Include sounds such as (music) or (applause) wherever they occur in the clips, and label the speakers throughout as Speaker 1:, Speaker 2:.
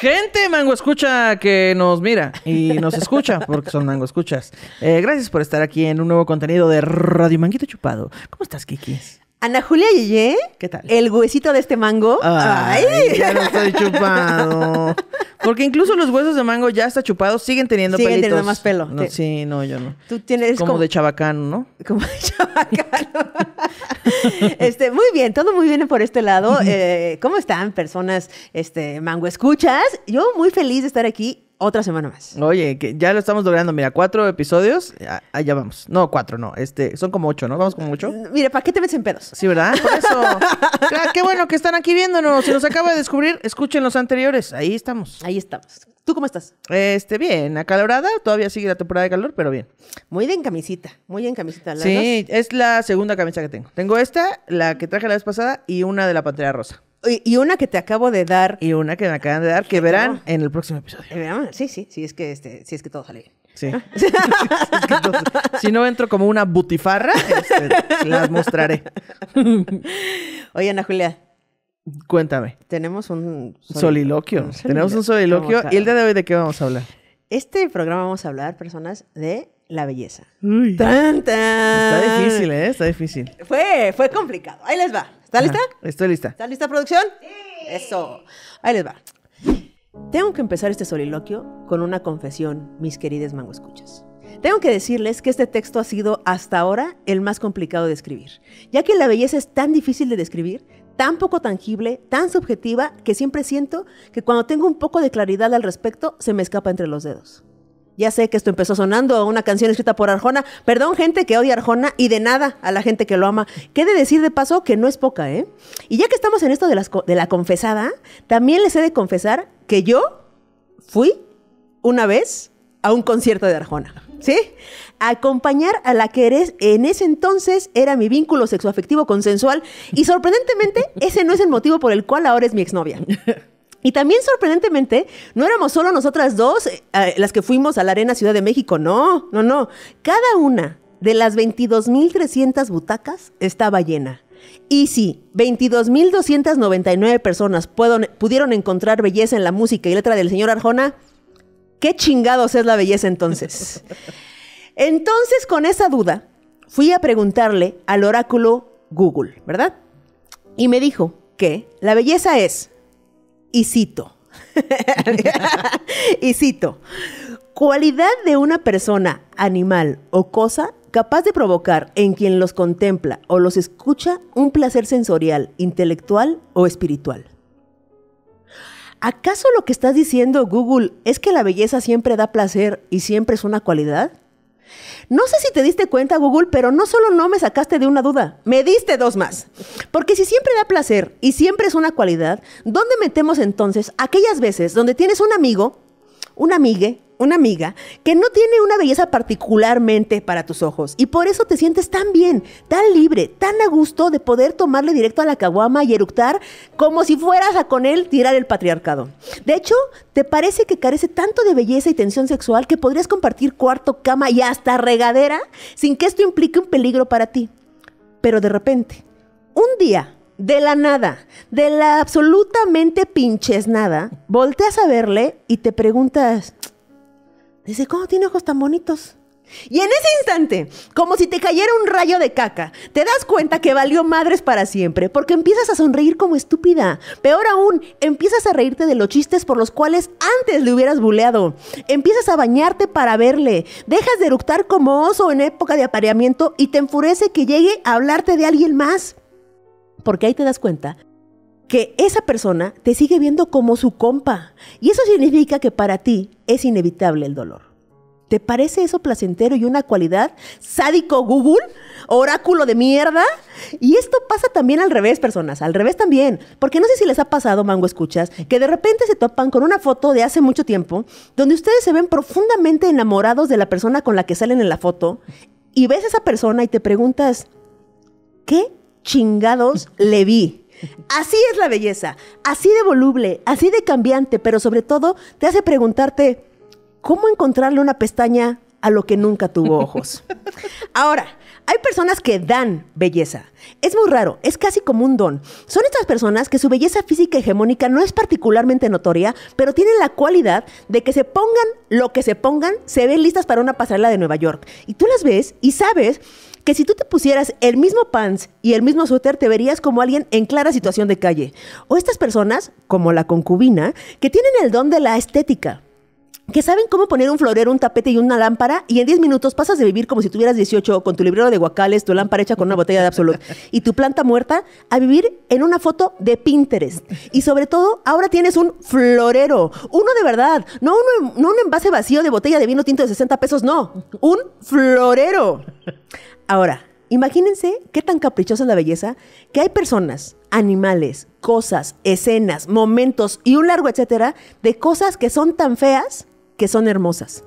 Speaker 1: gente Mango Escucha que nos mira y nos escucha, porque son Mango Escuchas. Eh, gracias por estar aquí en un nuevo contenido de Radio Manguito Chupado. ¿Cómo estás, Kikis?
Speaker 2: Ana Julia Yeye. ¿Qué tal? El huesito de este mango. Ay, ya lo estoy chupado. (laughs) Porque incluso los huesos de mango ya está chupados siguen teniendo siguen pelitos. teniendo más
Speaker 1: pelo. No, sí. no, yo no.
Speaker 2: Tú tienes como, como... de
Speaker 1: chabacano, ¿no? Como de chabacano.
Speaker 2: (laughs) este, muy bien, todo muy bien por este lado. Eh, ¿Cómo están personas, este, mango escuchas? Yo muy feliz de estar aquí
Speaker 1: otra semana más. Oye, que ya lo estamos logrando. Mira, cuatro episodios. Allá vamos. No, cuatro, no. Este, son como ocho, ¿no? Vamos como ocho. Eh, mira, ¿para qué te ves en pedos? Sí, ¿verdad? Por eso. (laughs) Ah, qué bueno que están aquí viéndonos. Si nos acaba de descubrir, escuchen los anteriores. Ahí estamos. Ahí estamos. ¿Tú cómo estás? Este, bien, acalorada. Todavía sigue la temporada de calor, pero bien.
Speaker 2: Muy bien camisita. Muy bien camisita. sí,
Speaker 1: es la segunda camisa que tengo. Tengo esta, la que traje la vez pasada, y una de la pantera rosa.
Speaker 2: Y una que te acabo de dar.
Speaker 1: Y una que me acaban de dar, que verán en el próximo episodio.
Speaker 2: Eh, ah, sí, sí, sí, es que, este, es que todo sale bien.
Speaker 1: Sí. Ah. (laughs) si no entro como una butifarra, este, las mostraré.
Speaker 2: (laughs) Oye, Ana Julia. Cuéntame. Tenemos un soliloquio. Tenemos un soliloquio. ¿Y el
Speaker 1: día de hoy de qué vamos a hablar?
Speaker 2: Este programa vamos a hablar, personas, de la belleza.
Speaker 1: Está difícil, ¿eh? Está difícil.
Speaker 2: Fue, fue complicado. Ahí les va. ¿Está lista? estoy lista. ¿Está lista, producción? Sí. Eso. Ahí les va. Tengo que empezar este soliloquio con una confesión, mis queridas escuchas. Tengo que decirles que este texto ha sido hasta ahora el más complicado de escribir, ya que la belleza es tan difícil de describir, tan poco tangible, tan subjetiva, que siempre siento que cuando tengo un poco de claridad al respecto se me escapa entre los dedos. Ya sé que esto empezó sonando a una canción escrita por Arjona. Perdón, gente que odia Arjona y de nada a la gente que lo ama. ¿Qué de decir de paso que no es poca, eh? Y ya que estamos en esto de, la confesada, también les he de confesar que yo fui una vez a un concierto de Arjona. ¿Sí? acompañar a la que eres, en ese entonces era mi vínculo sexoafectivo consensual y sorprendentemente ese no es el motivo por el cual ahora es mi exnovia. Y también sorprendentemente, no éramos solo nosotras dos eh, eh, las que fuimos a la Arena Ciudad de México, no, no, no. Cada una de las 22.300 butacas estaba llena. Y si 22.299 personas pudieron encontrar belleza en la música y letra del señor Arjona. ¿Qué chingados es la belleza entonces? (laughs) Entonces, con esa duda, fui a preguntarle al oráculo Google, ¿verdad? Y me dijo que la belleza es y cito, (laughs) y cito, cualidad de una persona, animal o cosa capaz de provocar en quien los contempla o los escucha un placer sensorial, intelectual o espiritual. ¿Acaso lo que estás diciendo Google es que la belleza siempre da placer y siempre es una cualidad? No sé si te diste cuenta, Google, pero no solo no me sacaste de una duda, me diste dos más. Porque si siempre da placer y siempre es una cualidad, ¿dónde metemos entonces aquellas veces donde tienes un amigo, un amigue, una amiga que no tiene una belleza particularmente para tus ojos y por eso te sientes tan bien, tan libre, tan a gusto de poder tomarle directo a la caguama y eructar como si fueras a con él tirar el patriarcado. De hecho, te parece que carece tanto de belleza y tensión sexual que podrías compartir cuarto, cama y hasta regadera sin que esto implique un peligro para ti. Pero de repente, un día, de la nada, de la absolutamente pinches nada, volteas a verle y te preguntas, Dice, ¿cómo tiene ojos tan bonitos? Y en ese instante, como si te cayera un rayo de caca, te das cuenta que valió madres para siempre, porque empiezas a sonreír como estúpida. Peor aún, empiezas a reírte de los chistes por los cuales antes le hubieras buleado. Empiezas a bañarte para verle. Dejas de eructar como oso en época de apareamiento y te enfurece que llegue a hablarte de alguien más. Porque ahí te das cuenta que esa persona te sigue viendo como su compa. Y eso significa que para ti es inevitable el dolor. ¿Te parece eso placentero y una cualidad? Sádico Google, oráculo de mierda. Y esto pasa también al revés, personas, al revés también. Porque no sé si les ha pasado, Mango Escuchas, que de repente se topan con una foto de hace mucho tiempo, donde ustedes se ven profundamente enamorados de la persona con la que salen en la foto, y ves a esa persona y te preguntas, ¿qué chingados le vi? Así es la belleza, así de voluble, así de cambiante, pero sobre todo te hace preguntarte, ¿cómo encontrarle una pestaña a lo que nunca tuvo ojos? (laughs) Ahora, hay personas que dan belleza. Es muy raro, es casi como un don. Son estas personas que su belleza física hegemónica no es particularmente notoria, pero tienen la cualidad de que se pongan lo que se pongan, se ven listas para una pasarela de Nueva York. Y tú las ves y sabes que si tú te pusieras el mismo pants y el mismo suéter, te verías como alguien en clara situación de calle. O estas personas, como la concubina, que tienen el don de la estética que saben cómo poner un florero, un tapete y una lámpara, y en 10 minutos pasas de vivir como si tuvieras 18 con tu librero de guacales, tu lámpara hecha con una botella de Absolut y tu planta muerta, a vivir en una foto de Pinterest. Y sobre todo, ahora tienes un florero, uno de verdad, no, no un envase vacío de botella de vino tinto de 60 pesos, no, un florero. Ahora, imagínense qué tan caprichosa es la belleza que hay personas, animales, cosas, escenas, momentos y un largo etcétera de cosas que son tan feas que son hermosas.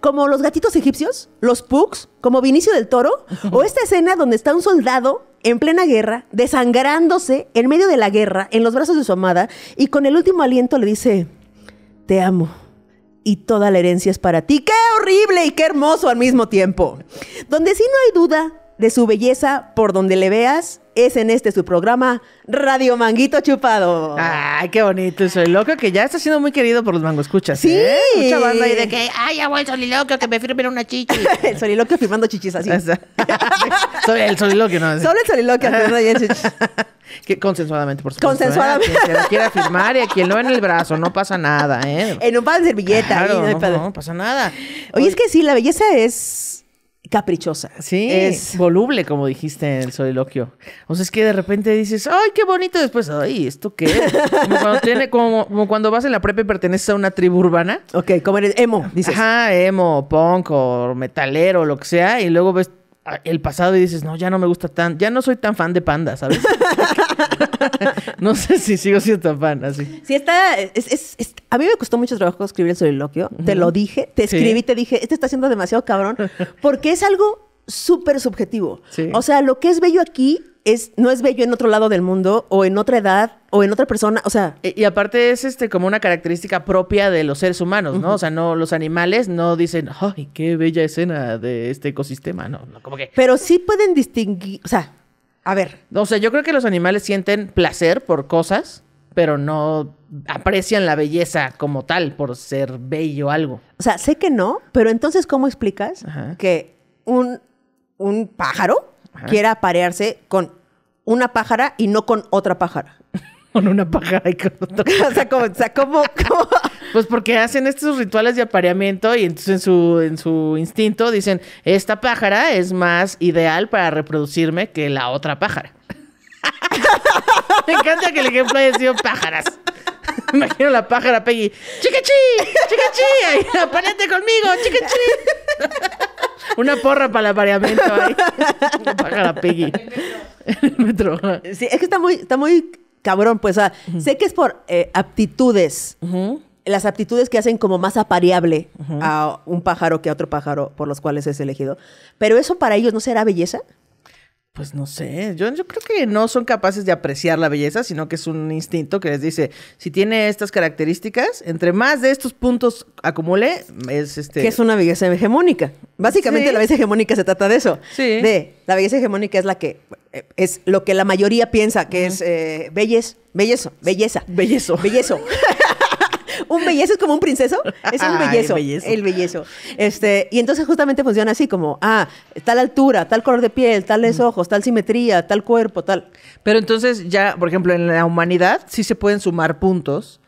Speaker 2: Como los gatitos egipcios, los pugs, como Vinicio del Toro, o (laughs) esta escena donde está un soldado en plena guerra, desangrándose en medio de la guerra, en los brazos de su amada, y con el último aliento le dice, te amo y toda la herencia es para ti. ¡Qué horrible y qué hermoso al mismo tiempo! Donde sí no hay duda de su belleza por donde le veas, es en este su programa Radio Manguito Chupado. Ay, qué bonito soy loco que ya está siendo muy querido por los ¿Escuchas? Sí. ¿eh? Mucha banda ahí de que, ay, ya voy el soliloquio, que me firmen una chichi. (laughs) el soliloquio firmando chichis así.
Speaker 1: (laughs) Soy el soliloquio, ¿no? Solo el
Speaker 2: soliloquio firmando
Speaker 1: chichis. (laughs) Que consensuadamente, por supuesto. ¿eh? Consensuadamente. ¿eh? Quien
Speaker 2: quiera firmar y a quien no en
Speaker 1: el brazo, no pasa nada, ¿eh? En un pan de servilleta. Claro, no, no, no, pasa nada. Oye, es que sí, la
Speaker 2: belleza es caprichosa. Sí,
Speaker 1: es voluble, como dijiste en el soliloquio. O sea, es que de repente dices, ¡ay, qué bonito! Después, ¡ay, esto qué! Como cuando, tiene, como, cuando vas en la prepa y perteneces a una tribu urbana. Ok, como eres emo, dices. Ajá, emo, punk o metalero, lo que sea. Y luego ves el pasado y dices, no, ya no me gusta tan, ya no soy tan fan de pandas, ¿sabes? (laughs) no sé si sigo siendo tan fan, así.
Speaker 2: Sí, está. a mí me costó mucho trabajo escribir el soliloquio. Te lo dije, te escribí, te dije, este está siendo demasiado cabrón, (laughs) porque es algo súper subjetivo. O sea, lo que es bello aquí es, no es bello en otro lado del mundo o en otra edad o en otra persona, o sea... Y, aparte es
Speaker 1: este como una característica propia de los seres humanos, ¿no? O sea, no los animales no dicen, "Ay, qué bella escena de este ecosistema", no, no como que Pero sí pueden distinguir, o sea, a ver. O sea, yo creo que los animales sienten placer por cosas, pero no
Speaker 2: aprecian la belleza como tal, por ser bello algo. O sea, sé que no, pero entonces, ¿cómo explicas que un, un pájaro quiera aparearse con una pájara y no con otra pájara? (laughs) con una pájara y con otra. (laughs) o sea, como,
Speaker 1: o sea, ¿cómo, cómo pues porque hacen estos rituales de apareamiento y entonces en su, en su instinto dicen, esta pájara es más ideal para reproducirme que la otra pájara. (laughs) Me encanta que el ejemplo haya sido pájaras. (laughs) Imagino la pájara Peggy. ¡Chicachi! ¡Chicachi! ¡Apárate conmigo! ¡Chicachi!
Speaker 2: (laughs) Una porra para el apareamiento ahí. pájara Peggy. metro. Sí, es que está muy, está muy cabrón. Pues, sé que es por eh, aptitudes las aptitudes que hacen como más apareable a un pájaro que a otro pájaro por los cuales es elegido. Pero eso para ellos no será belleza.
Speaker 1: Pues no sé, yo, yo, creo que no son capaces de apreciar la belleza, sino que es un instinto que les dice, si tiene estas
Speaker 2: características, entre más de estos puntos acumule, es este... Que es una belleza hegemónica. Básicamente la belleza hegemónica se trata de eso. Sí. De, la belleza hegemónica es la que, eh, es lo que la mayoría piensa que es belleza, eh, belleza belleza belleza. Bellezo. (laughs) un bellezo es como un princeso, es un bellezo, el bellezo. Este, y entonces justamente funciona así como, ah, tal altura, tal color de piel, tales ojos, tal simetría, tal cuerpo, tal. Pero
Speaker 1: entonces ya, por ejemplo, en la humanidad sí se pueden sumar puntos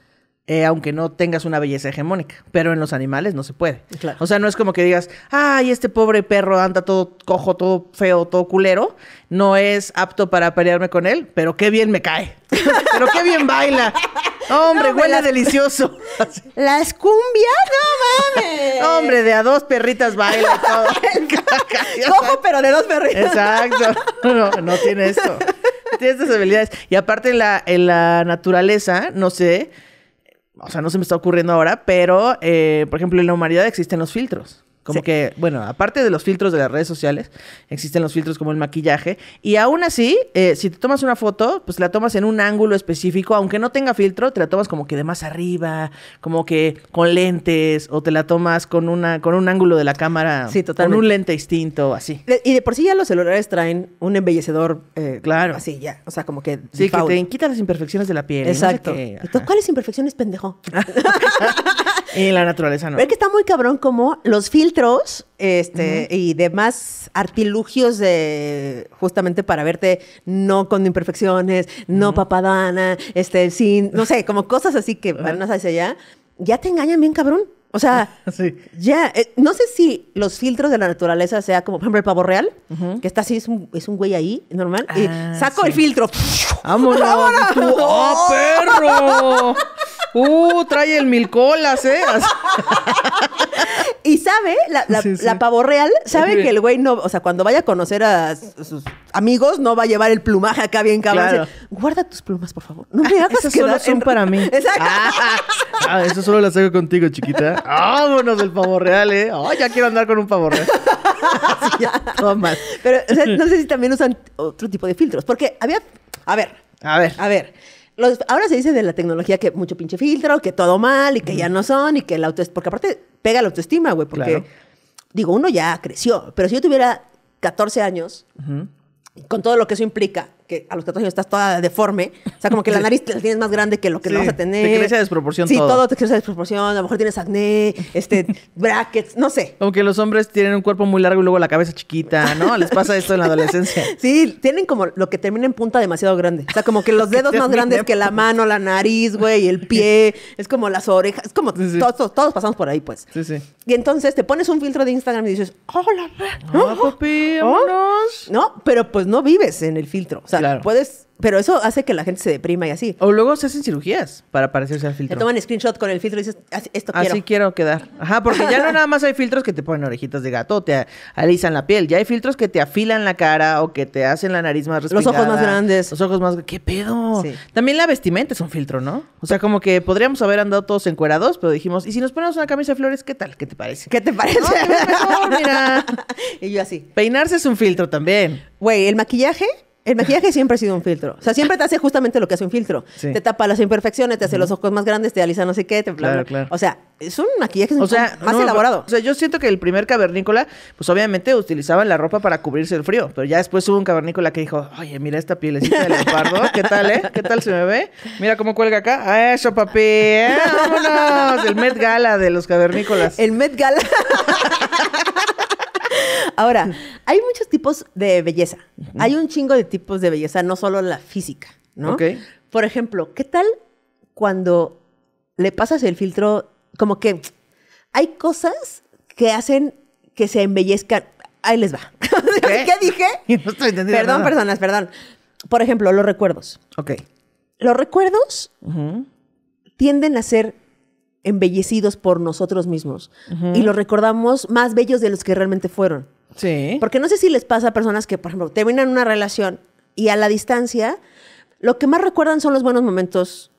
Speaker 1: eh, aunque no tengas una belleza hegemónica. Pero en los animales no se puede. O sea, no es como que digas, ay, este pobre perro anda todo cojo, todo feo, todo culero. No es apto para pelearme con él, pero qué bien me cae. (laughs)
Speaker 2: pero qué bien baila.
Speaker 1: Hombre, huele la... delicioso. (laughs)
Speaker 2: Las no mames. Hombre, de
Speaker 1: a dos perritas baila todo. (laughs) Cojo, pero de dos perritas. Exacto. No, tiene esto. Tiene estas habilidades. Y aparte la, en la naturaleza, no sé o sea, no se me está ocurriendo ahora, pero, eh, por ejemplo, en la humanidad existen los filtros. Como que, bueno, aparte de los filtros de las redes sociales, existen los filtros como el maquillaje. Y aún así, eh, si te tomas una foto, pues la tomas en un ángulo específico, aunque no tenga filtro, te la tomas como que de más arriba, como que con lentes, o te la tomas con, una, con un ángulo de la cámara, sí, con un lente distinto, así.
Speaker 2: Y de por sí ya los celulares traen un embellecedor, eh, claro. Así ya, o sea, como que... Sí, que te
Speaker 1: quita las imperfecciones de la piel. Exacto.
Speaker 2: ¿Cuáles imperfecciones, pendejo?
Speaker 1: y (laughs) la naturaleza no. Ver
Speaker 2: que está muy cabrón como los filtros filtros este, y demás artilugios de, justamente para verte no con imperfecciones, no papadana, este, sin, no sé, como cosas así que van hacia allá, ya te engañan bien cabrón. O sea, (laughs) ya, eh, no sé si los filtros de la naturaleza sea como, por ejemplo, el pavo real, que está así, es un, es un güey ahí, normal, y ah, saco el filtro. ¡Vámonos! (laughs) ¡Vámonos! ¡Oh, ¡Oh, perro! (laughs) ¡Uh, trae el mil colas, eh! Y sabe, la, pavo real, sabe que el güey no, o sea, cuando vaya a conocer a sus amigos, no va a llevar el plumaje acá bien cabrón. Guarda tus plumas, por favor. No me ah, hagas Esas solo son para mí. (laughs) Exacto. Ah,
Speaker 1: ah eso solo las hago contigo, chiquita. Vámonos
Speaker 2: del pavo real, ¿eh? Ah, ya quiero andar con un pavo real. (laughs) Toma. Pero o sea, no sé si también usan otro tipo de filtros. Porque había. A ver. A ver. A ver. ahora se dice de la tecnología que mucho pinche filtro, que todo mal y que ya no son y que el auto es. Porque aparte pega la autoestima, güey, porque digo, uno ya creció, pero si yo tuviera 14 años, con todo lo que eso implica, a los 14 años estás toda deforme. O sea, como que la nariz la tienes más grande que lo que vas a tener. Te crece a desproporción sí, todo. te crece a desproporción. A lo mejor tienes acné, este, (laughs) brackets, no sé. Como que los hombres
Speaker 1: tienen un cuerpo muy largo y luego la cabeza chiquita, ¿no? Les pasa esto en la adolescencia. (laughs)
Speaker 2: sí, tienen como lo que termina en punta demasiado grande. O sea, como que los (laughs) dedos más grandes que la mano, la nariz, güey, el pie. Es como las orejas. Es como todos, todos pasamos por ahí, pues. Sí, sí. Y entonces te pones un filtro de Instagram y dices, hola, oh, ah, ¿no? papi, ¿Oh? no, pero pues no vives en el filtro. O sea, claro. puedes. Pero eso hace que la gente se deprima y así. O luego se hacen cirugías
Speaker 1: para parecerse al filtro. Te
Speaker 2: toman screenshot con el filtro y dices, esto quiero. Así quiero quedar. Ajá, porque ya no (laughs) nada más hay filtros que te ponen orejitas
Speaker 1: de gato, te alisan la piel. Ya hay filtros que te afilan la cara o que te hacen la nariz más respingada. Los ojos más grandes. Los ojos más... ¿Qué pedo? También la vestimenta es un filtro, ¿no? O sea, como que podríamos haber andado todos encuerados, pero dijimos, ¿y si nos ponemos una camisa de flores? ¿Qué tal? ¿Qué te parece? ¿Qué te parece?
Speaker 2: mira. (laughs) y yo así. Peinarse es un filtro también. Güey, el maquillaje el maquillaje siempre ha sido un filtro. O sea, siempre te hace justamente lo que hace un filtro. Te tapa las imperfecciones, te hace los ojos más grandes, te alisa no sé qué, te claro, claro. O sea, es un maquillaje o sea, más elaborado. O sea, yo siento que el primer cavernícola,
Speaker 1: pues obviamente utilizaban la ropa para cubrirse el frío. Pero ya después hubo un cavernícola que dijo, oye, mira esta pielecita de leopardo. (laughs) ¿Qué tal, eh? ¿Qué tal se me ve? Mira cómo cuelga acá. ¡Ah, eso, papi! Eh, ¡Vámonos! El Met
Speaker 2: Gala de los cavernícolas. El Met Gala. (laughs) Ahora, hay muchos tipos de belleza. Hay un chingo de tipos de belleza, no solo la física, ¿no? Por ejemplo, ¿qué tal cuando le pasas el filtro? Como que hay cosas que hacen que se embellezcan. Ahí les va. (laughs) ¿Qué, dije? (laughs) No estoy perdón, personas, perdón. Por ejemplo, los recuerdos. Ok. Los recuerdos tienden a ser embellecidos por nosotros mismos y los recordamos más bellos de los que realmente fueron. Sí. Porque no sé si les pasa a personas que, por ejemplo, terminan una relación y a la distancia, lo que más recuerdan son los buenos momentos.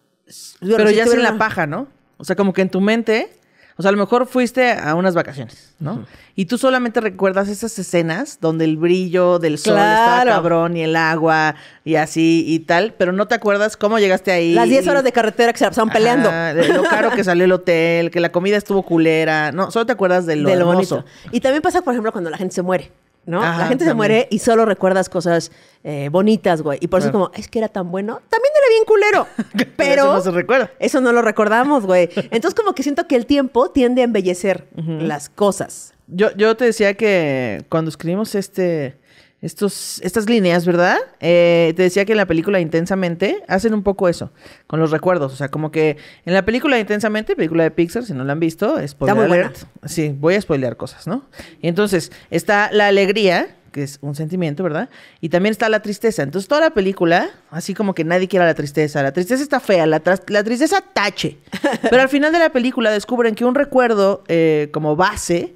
Speaker 2: Pero ya es en la paja,
Speaker 1: ¿no? O sea, como que en tu mente o sea, a lo mejor fuiste a unas vacaciones, ¿no? Y tú solamente recuerdas esas escenas donde el brillo del sol estaba cabrón y el agua y así y tal, pero no te acuerdas cómo llegaste ahí. Las 10 horas de carretera que se pasaron peleando. De lo caro que salió el hotel, que la comida estuvo culera. No, solo te acuerdas de lo, bonito.
Speaker 2: Y también pasa, por ejemplo, cuando la gente se muere. ¿no? la gente se muere y solo recuerdas cosas eh, bonitas, güey. Y por eso es como, es que era tan bueno. También era bien culero, (laughs) pero... eso no se recuerda. Eso no lo recordamos, güey. Entonces como que siento que el tiempo tiende a embellecer las cosas. Yo, yo
Speaker 1: te decía que cuando escribimos este estos, estas líneas, ¿verdad? Eh, te decía que en la película Intensamente hacen un poco eso, con los recuerdos. O sea, como que en la película Intensamente, película de Pixar, si no la han visto, spoiler está muy buena. Sí, voy a spoilear cosas, ¿no? Y entonces está la alegría, que es un sentimiento, ¿verdad? Y también está la tristeza. Entonces toda la película, así como que nadie quiere la tristeza. La tristeza está fea, la, la tristeza tache. (laughs) Pero al final de la película descubren que un recuerdo eh, como base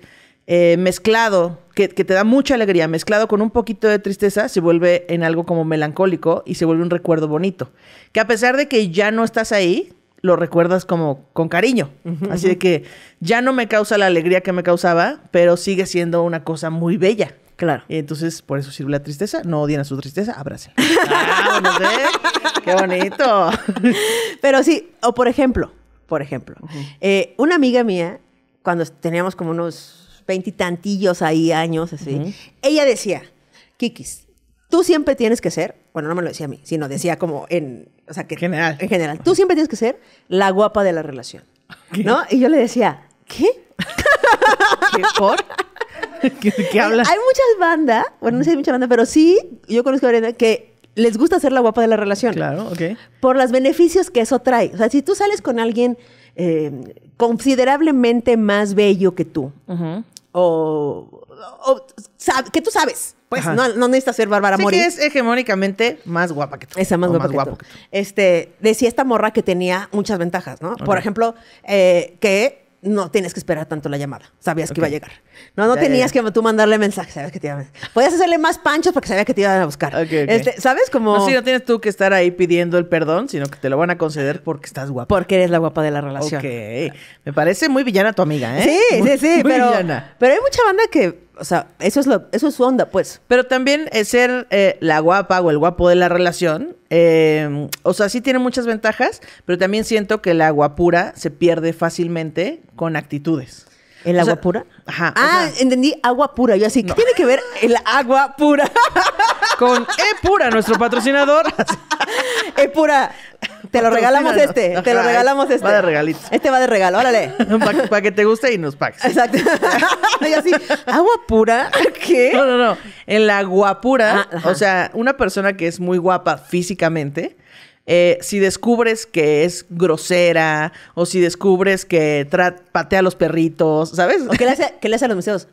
Speaker 1: eh, mezclado, que, te da mucha alegría, mezclado con un poquito de tristeza, se vuelve en algo como melancólico y se vuelve un recuerdo bonito. Que a pesar de que ya no estás ahí, lo recuerdas como con cariño. Así de que ya no me causa la alegría que me causaba, pero sigue siendo una cosa muy bella. Claro. Y entonces, por eso sirve la tristeza. No odien a su tristeza, abrácenla.
Speaker 2: ¿eh? (laughs) ¡Qué bonito! (laughs) pero sí, o por ejemplo, por ejemplo, eh, una amiga mía, cuando teníamos como unos veintitantillos ahí años, así. Ella decía, Kikis, tú siempre tienes que ser, bueno, no me lo decía a mí, sino decía como en, o sea, que general. en general, tú siempre tienes que ser la guapa de la relación, ¿no? Y yo le decía, ¿qué? (laughs) ¿Qué por? (laughs) ¿Qué, hablas? Hay muchas bandas, bueno, no sé si hay mucha banda, pero sí, yo conozco a Brenda que les gusta ser la guapa de la relación. Claro, ok. Por los beneficios que eso trae. O sea, si tú sales con alguien eh, considerablemente más bello que tú, o, que tú sabes. Pues no, necesitas ser Bárbara sí, Que es hegemónicamente más guapa que tú. Esa más, guapa, Este, decía esta morra que tenía muchas ventajas, ¿no? Por ejemplo, eh, que no tienes que esperar tanto la llamada. Sabías que iba a llegar. No, no tenías que tú mandarle mensaje, sabes que te a... Podías hacerle más panchos porque sabía que te iban a buscar. Este, ¿Sabes cómo? No, sí, no
Speaker 1: tienes tú que estar ahí pidiendo el perdón, sino que te lo van a conceder porque estás guapa. Porque eres la guapa de la relación. Ok. Me parece muy villana tu amiga,
Speaker 2: ¿eh? Sí, sí, sí. pero, pero hay mucha banda que o sea, eso es, eso es su onda, pues. Pero también eh, ser eh, la guapa o el guapo de la
Speaker 1: relación, em, o sea, sí tiene muchas ventajas, pero también siento que la guapura se pierde fácilmente con actitudes. ¿El agua pura? Ajá. Ah,
Speaker 2: entendí agua pura. Yo así, ¿qué tiene
Speaker 1: que ver el agua pura? (laughs) Con E Pura, nuestro
Speaker 2: patrocinador. e Pura, te lo regalamos este. te lo regalamos este. Va de regalito. Este va de regalo, órale.
Speaker 1: (laughs) Para que te guste y nos pagues.
Speaker 2: Exacto. (laughs) y así, ¿agua
Speaker 1: pura? ¿Qué? No, no, no. El agua pura, ah, o sea, una persona que es muy guapa físicamente eh, si descubres que es grosera o si descubres que patea a los perritos, ¿sabes? ¿O que le hace, (laughs) a los meseros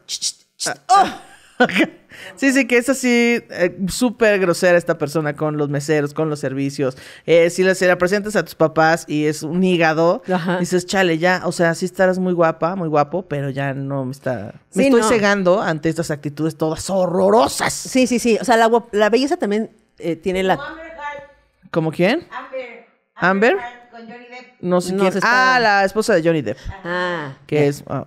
Speaker 1: ah, oh". ah. (laughs) Sí, sí, que es así, eh, súper grosera esta persona con los meseros, con los servicios. Eh, si, la, presentas a tus papás y es un hígado, dices, chale, ya, o sea, sí estarás muy guapa, muy guapo, pero ya no me está... Me estoy cegando ante estas actitudes todas horrorosas. Sí, sí,
Speaker 2: sí. O sea, la, belleza también tiene la... ¿Cómo quién? Amber. Amber. con Johnny Depp. No sé quién. Ah,
Speaker 1: la esposa de Johnny Depp. Ah. Que eh. es ah,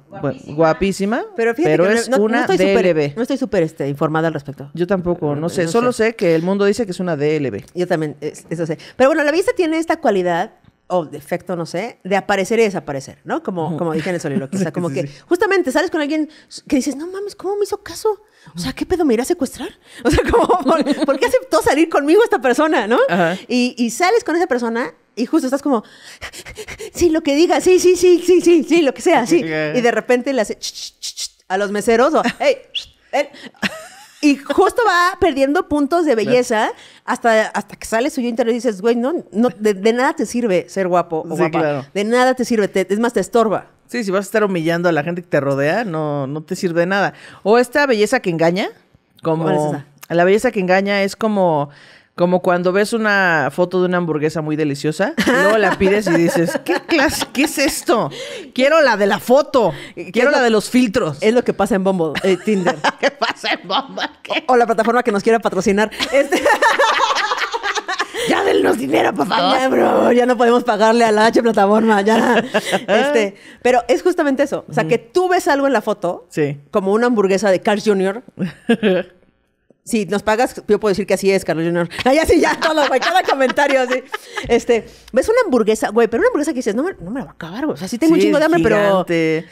Speaker 1: guapísima. Pero fíjate es no, una estoy DLB.
Speaker 2: no estoy súper este, informada al respecto. Yo tampoco, no sé. solo sé. que el mundo dice que es una DLB. Yo también, eso sé. Pero bueno, la vista tiene esta cualidad o defecto, no sé, de aparecer y desaparecer, ¿no? Como, como dije en el soliloquio. O sea, (laughs) como que justamente sales con alguien que dices, no mames, ¿cómo me hizo caso? O sea, ¿qué pedo me irá a secuestrar? (laughs) O sea, ¿cómo, por, qué aceptó salir conmigo esta persona, no? Y, sales con esa persona y justo estás como, sí, lo que diga, sí, sí, sí, sí, sí, sí, lo que sea, sí. (laughs) Y de repente le hace a los meseros o, hey, y justo va perdiendo puntos de belleza hasta, hasta que sale suyo interior y dices, güey, no, no de, nada te sirve ser guapo o guapa. De nada te
Speaker 1: sirve, es más, te estorba. Sí, si vas a estar humillando a la gente que te rodea, no, no te sirve de nada. O esta belleza que engaña, como... La belleza que engaña es como como cuando ves una foto de una hamburguesa muy deliciosa, y luego la (laughs) pides y dices, ¿qué clase, qué
Speaker 2: es esto? Quiero la de la foto, quiero la de los filtros. Es lo que pasa en Bombo, eh, Tinder. (laughs) ¿Qué pasa en Bombo? O, la plataforma que nos quiera patrocinar. Este (laughs) ya dennos dinero, papá. Bro. Ya no podemos pagarle a la H plataforma. Ya. Este, pero es justamente eso. O sea, que tú ves algo en la foto, como una hamburguesa de Carl Jr., si nos pagas, yo puedo decir que así es, Carlos Junior. (laughs) Ya, sí, ya, todo, güey, cada comentario, así. Este, ves una hamburguesa, güey, pero una hamburguesa que dices, no, no me la va a acabar, güey. O sea, sí tengo un chingo de hambre, pero.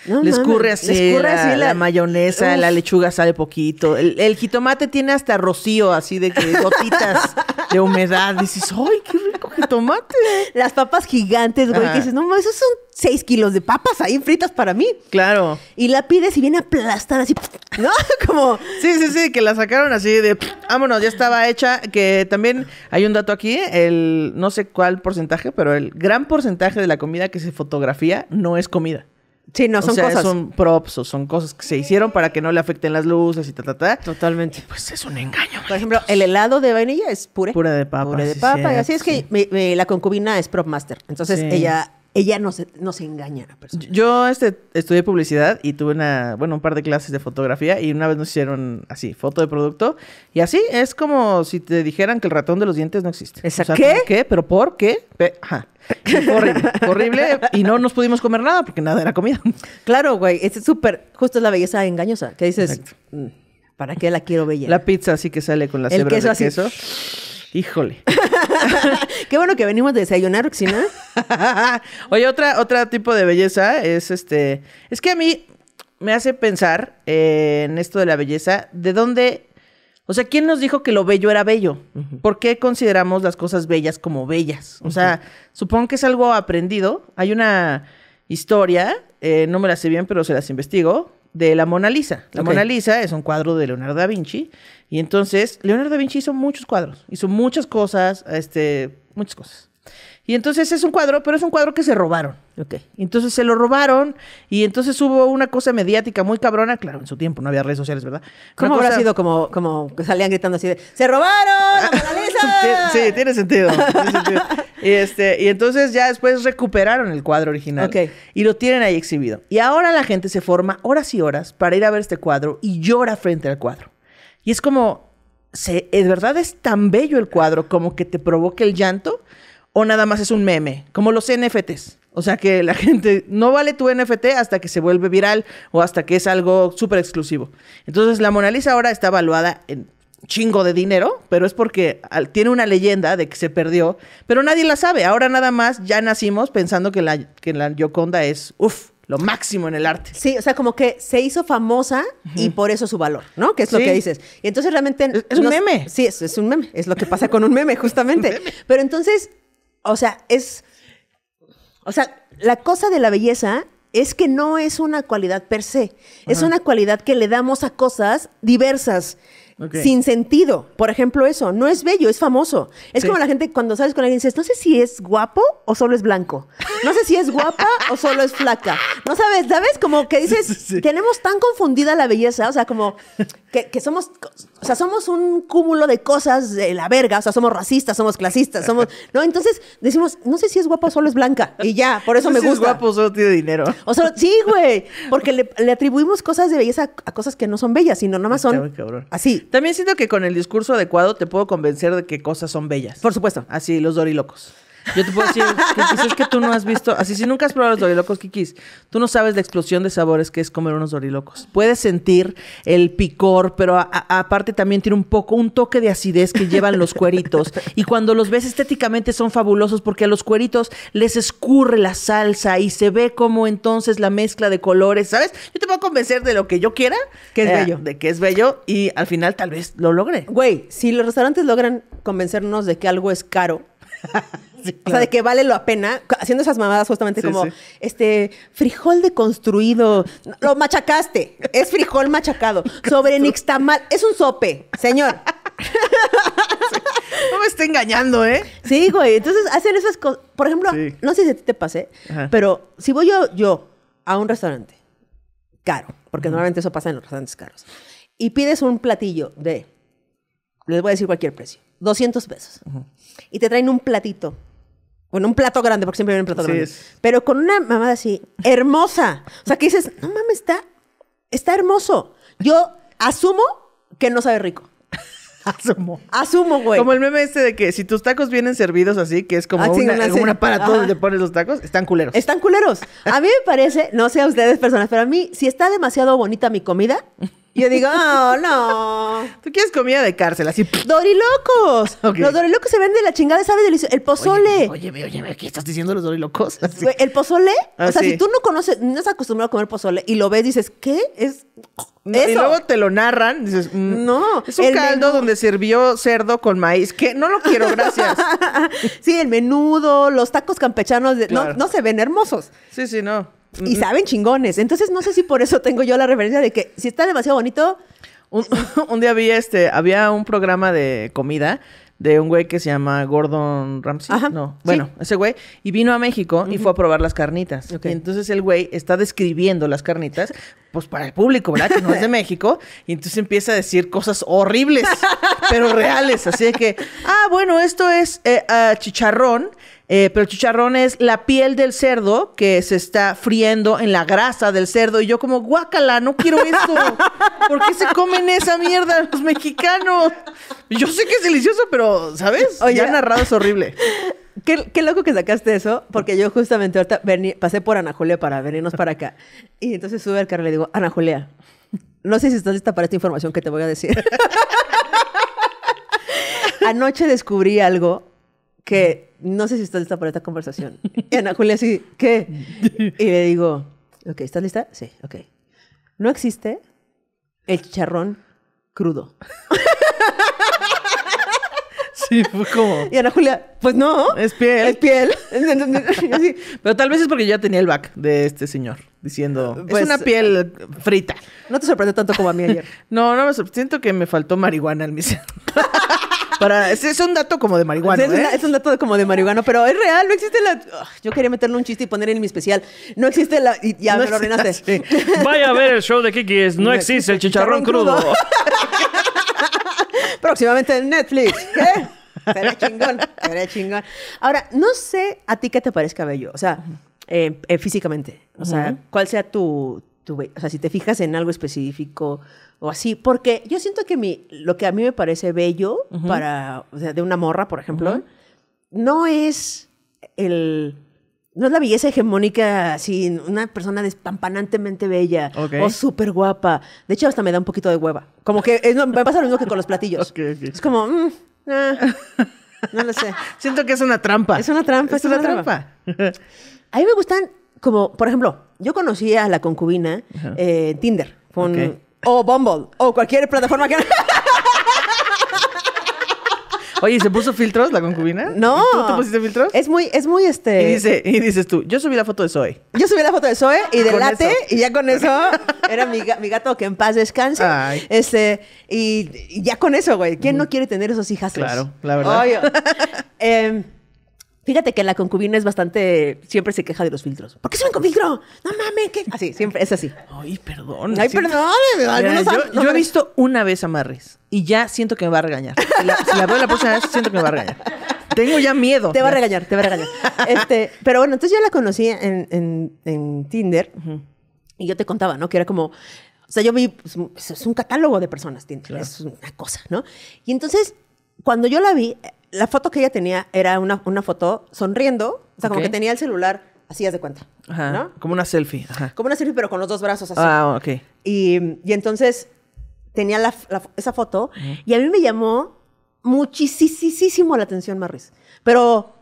Speaker 2: No, escurre así. escurre así la,
Speaker 1: mayonesa, la lechuga sale poquito. El, jitomate tiene hasta rocío, así de (laughs) gotitas de
Speaker 2: humedad. Dices, ¡ay, qué rico jitomate! Las papas gigantes, güey, que dices, no, esos son seis kilos de papas ahí fritas para mí. Claro. Y la pides y viene aplastada así, (laughs) ¿no?
Speaker 1: Como. Sí, sí, sí, que la sacaron así vámonos, ya estaba hecha, que también hay un dato aquí, el no sé cuál porcentaje, pero el gran porcentaje de la comida que se fotografía no es comida. Sí, no, son cosas. Son props o son cosas que se hicieron para que no le afecten
Speaker 2: las luces y ta, ta, Totalmente. Pues es un engaño. Por ejemplo, el helado de vainilla es pura Pura de papa. de papa. así es que la concubina es prop master. Entonces ella ella no se engaña a la
Speaker 1: persona. Yo este, estudié publicidad y tuve una, bueno, un par de clases de fotografía y una vez nos hicieron así, foto de producto. Y así es como si te dijeran que el ratón de los dientes no existe. ¿Qué?
Speaker 2: ¿Qué? ¿Pero por qué? Horrible, (laughs) horrible. Y no nos pudimos comer nada porque nada era comida. Claro, güey. Es súper, justo es la belleza engañosa. Que dices, mm, ¿para qué la quiero bella? La
Speaker 1: pizza así que sale con la el cebra queso de queso. Así. Híjole. (laughs)
Speaker 2: (laughs) Qué bueno que venimos de desayunar, ¿no? (laughs) Oye, otra, otra
Speaker 1: tipo de belleza es este. Es que a mí me hace pensar eh, en esto de la belleza, de dónde. O sea, ¿quién nos dijo que lo bello era bello? ¿Por qué consideramos las cosas bellas como bellas? O sea, supongo que es algo aprendido. Hay una historia, eh, no me la sé bien, pero se las investigo, de la Mona Lisa. La Mona Lisa es un cuadro de Leonardo da Vinci. Y entonces, Leonardo da Vinci hizo muchos cuadros, hizo muchas cosas, este, muchas cosas. Y entonces es un cuadro, pero es un cuadro que se robaron. okay Entonces se lo robaron y entonces hubo una cosa mediática muy cabrona. Claro, en su tiempo no había redes sociales, ¿verdad? ¿Cómo habrá sido como,
Speaker 2: como que salían gritando así de
Speaker 1: ¡Se robaron!
Speaker 2: ¡La (laughs)
Speaker 1: sí, tiene sentido. y, este, y entonces ya después recuperaron el cuadro original. Okay. Y lo tienen ahí exhibido. Y ahora la gente se forma horas y horas para ir a ver este cuadro y llora frente al cuadro. Y es como, se, de verdad es tan bello el cuadro como que te provoca el llanto o nada más es un meme, como los NFTs. O sea que la (laughs) gente no vale tu NFT hasta que se vuelve viral o hasta que es algo súper exclusivo. Entonces la Mona Lisa ahora está evaluada en chingo de dinero, pero es porque tiene una leyenda de que se perdió, pero nadie la sabe. Ahora nada más ya nacimos pensando que la, que
Speaker 2: Yoconda es, uff, lo máximo en el arte. Sí, o sea, como que se hizo famosa y por eso su valor, ¿no? Que es lo que dices. Y entonces realmente... Es, un meme. Sí, es, un meme. Es lo que pasa con un meme, justamente. (laughs) Pero entonces o sea, es, o sea, la cosa de la belleza es que no es una cualidad per se, es una cualidad que le damos a cosas diversas. Sin sentido. Por ejemplo, eso. No es bello, es famoso. Es como la gente cuando sales con alguien dices, no sé si es guapo o solo es blanco. No sé si es guapa (laughs) o solo es flaca. No sabes, ¿sabes? Como que dices, (laughs) tenemos tan confundida la belleza. O sea, como que somos o sea, somos un cúmulo de cosas de la verga. O sea, somos racistas, somos clasistas, somos. ¿No? Entonces decimos, no sé si es guapo o solo es blanca. Y ya, por eso me si gusta. es guapo
Speaker 1: solo tiene dinero.
Speaker 2: O sea, sí, güey. Porque le, atribuimos cosas de belleza a cosas que no son bellas, sino nomás son.
Speaker 1: Así. También siento que con el discurso adecuado te puedo convencer de que cosas son bellas. Por supuesto. Así, los dorilocos. Yo te puedo decir, pues, es que tú no has visto, así si nunca has probado los dorilocos, Kikis, tú no sabes la explosión de sabores que es comer unos dorilocos. Puedes sentir el picor, pero aparte también tiene un poco, un toque de acidez que llevan los cueritos. Y cuando los ves estéticamente son fabulosos porque a los cueritos les escurre la salsa y se ve como entonces la mezcla de colores, ¿sabes? Yo te puedo convencer de lo que yo quiera. Que es eh, bello. De
Speaker 2: que es bello y al final tal vez lo logre. Güey, si los restaurantes logran convencernos de que algo es caro, (laughs) O sea, de que vale la pena, haciendo esas mamadas justamente como, este, frijol deconstruido, lo machacaste, es frijol machacado, sobre (laughs) nixtamal, es un sope, señor. (laughs) No me está engañando, ¿eh? Sí, güey, entonces hacen esas cosas, por ejemplo, no sé si a ti te pasé, pero si voy yo, yo a un restaurante caro, porque normalmente eso pasa en los restaurantes caros, y pides un platillo de, les voy a decir cualquier precio, 200 pesos. Y te traen un platito. Bueno, un plato grande, porque siempre viene un plato grande. Pero con una mamada así, hermosa. O sea, que dices, no mames, está, está hermoso. Yo asumo que no sabe rico. (laughs) Asumo. Asumo, güey. Como el meme este de que si
Speaker 1: tus tacos vienen servidos así, que es como ah, una, una un aparato donde pones los tacos, están culeros.
Speaker 2: Están culeros. A mí me parece, no sé a ustedes personas, pero a mí, si está demasiado bonita mi comida, yo digo, oh, no. Tú quieres comida de cárcel, así. ¡Dorilocos! Los dorilocos se venden de la chingada, delicioso. El pozole. Oye,
Speaker 1: oye, oye, ¿qué estás diciendo los dorilocos?
Speaker 2: El pozole. o ah, sea, si tú no conoces, no estás acostumbrado a comer pozole y lo ves, dices, ¿qué? Es. Eso. Y luego te lo narran, dices, mm, no. Es un caldo donde sirvió cerdo con maíz. que No lo quiero, gracias. (laughs) sí, el menudo, los tacos campechanos, no, no se ven hermosos. Sí, sí, no. Y saben chingones. Entonces no sé si por eso tengo yo la referencia de que si está demasiado bonito.
Speaker 1: Un, (laughs) día vi este, había un programa de comida de un güey que se llama Gordon Ramsay. no, bueno, ese güey. Y vino a México y fue a probar las carnitas. entonces el güey está describiendo las carnitas, pues para el público, ¿verdad? Que no es de México. Y entonces empieza a decir cosas horribles, (laughs) pero reales. Así de que, ah, bueno, esto es eh, ah, chicharrón eh, pero el chicharrón es la piel del cerdo que se está friendo en la grasa del cerdo. Y yo como, guácala, no quiero eso. ¿Por qué se
Speaker 2: comen esa mierda los mexicanos? Yo sé que es delicioso, pero, ¿sabes? Oye, ya narrado es horrible. Qué, loco que sacaste eso, porque yo justamente ahorita pasé por Ana Julia para venirnos para acá. Y entonces sube al carro y le digo, Ana Julia, no sé si estás lista para esta información que te voy a decir. (laughs) Anoche descubrí algo que no sé si estás lista para esta conversación. Y Ana Julia así, ¿qué? Y le digo, ok, ¿estás lista? Sí, ok. No existe el chicharrón crudo. Sí, fue como. Y Ana Julia, pues no. Es piel. Es piel. (laughs) Pero tal vez es porque ya tenía el back
Speaker 1: de este señor diciendo. es pues, una piel frita. No te sorprende tanto como a mí ayer. (laughs) no, no me Siento que me faltó marihuana en mi (laughs) Para, es, un dato como de marihuana. ¿eh? Es,
Speaker 2: un dato como de marihuana, pero es real, no existe la. yo quería meterle un chiste y poner en mi especial. No existe la. Y ya me lo ordenaste
Speaker 1: Vaya a ver el show de Kiki, No, no existe, el chicharrón, crudo.
Speaker 2: Próximamente en Netflix. (laughs) ¿Qué? Será chingón, Sería chingón. Ahora, no sé a ti qué te parezca bello, o sea, eh, eh, físicamente, o sea, cuál sea tu, o sea, si te fijas en algo específico o así, porque yo siento que mi, lo que a mí me parece bello para, o sea, de una morra, por ejemplo, no es el no es la belleza hegemónica, así, una persona despampanantemente bella o súper guapa. De hecho, hasta me da un poquito de hueva. Como que me pasa lo mismo que con los platillos. (laughs) Es como, mm, ah, no lo sé. (laughs) Siento que es una trampa. Es una trampa, es, una, trampa. (laughs) a mí me gustan, como, por ejemplo, yo conocí a la concubina eh, Tinder. o Bumble, o cualquier plataforma que... Oye, ¿se puso filtros la
Speaker 1: concubina? (laughs) No. ¿Tú te pusiste
Speaker 2: filtros? Es muy, es muy este. Y,
Speaker 1: dices tú, yo subí la foto de Zoe.
Speaker 2: Yo subí la foto de Zoe y de y ya con eso era mi, gato que en paz descanse. Ay. Este, y, ya con eso, güey. ¿Quién no quiere tener esos hijas? Claro, la verdad. (laughs) eh, Fíjate que la concubina es bastante. Siempre se queja de los filtros. ¿Por qué se con filtro? No mames, ¿qué? Así, siempre es así. Ay,
Speaker 1: perdón.
Speaker 2: Ay, perdón. yo, yo he
Speaker 1: visto una vez a Marris. y ya siento que me va a regañar. Si la, veo la próxima vez, siento que me va a regañar.
Speaker 2: Tengo ya miedo. Te va a regañar, te va a regañar. Este, pero bueno, entonces yo la conocí en, Tinder y yo te contaba, ¿no? Que era como. O sea, yo vi. Pues, es un catálogo de personas, Tinder. Es una cosa, ¿no? Y entonces, cuando yo la vi, la foto que ella tenía era una, foto sonriendo, o sea, como que tenía el celular así, haz de cuenta.
Speaker 1: Como una selfie. Ajá.
Speaker 2: Como una selfie, pero con los dos brazos así. Ah, ok. Y, entonces tenía esa foto y a mí me llamó muchísimo la atención Marris. Pero,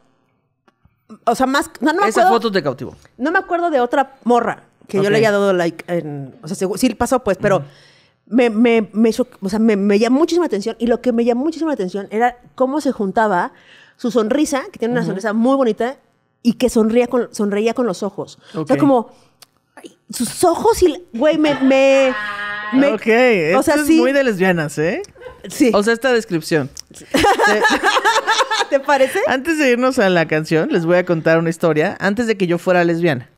Speaker 2: o sea, más... No, me
Speaker 1: Esa foto te cautivó.
Speaker 2: No me acuerdo de otra morra que yo le haya dado like O sea, sí, pasó, pues, pero me, me, me, o sea, me, me llamó muchísima atención y lo que me llamó muchísima atención era cómo se juntaba su sonrisa, que tiene una sonrisa muy bonita, y que sonría con, sonreía con los ojos. O sea, como sus ojos y, güey, me... ok, o sea, es
Speaker 1: muy de lesbianas, ¿eh? Sí. O sea, esta descripción. (laughs) ¿Te parece? Antes de irnos a la canción, les voy a contar una historia. Antes de que yo fuera lesbiana.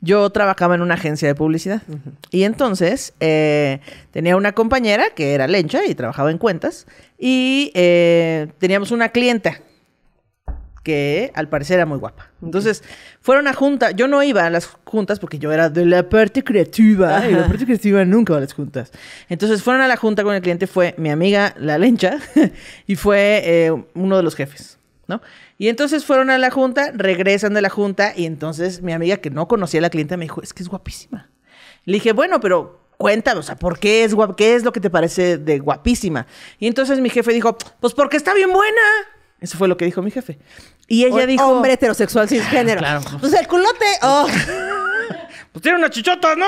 Speaker 1: Yo trabajaba en una agencia de publicidad. Y entonces eh, tenía una compañera que era lencha y trabajaba en cuentas. Y eh, teníamos una clienta que al parecer era muy guapa. Entonces, fueron a junta. Yo no iba a las juntas porque yo era de la parte creativa. Y la parte creativa nunca va a las juntas. Entonces, fueron a la junta con el cliente. Fue mi amiga, la lencha, (laughs) y fue eh, uno de los jefes. Y entonces fueron a la junta, regresan de la junta y entonces mi amiga que no conocía a la clienta me dijo, es que es guapísima. Le dije, bueno, pero cuéntanos o ¿por qué es guap ¿Qué es lo que te parece de guapísima? Y entonces mi jefe dijo, pues porque está bien buena. Eso fue lo
Speaker 2: que dijo mi jefe. Y ella dijo... Hombre heterosexual sin género.
Speaker 1: Pues el culote... Oh. (laughs) pues tiene una chichota, ¿no?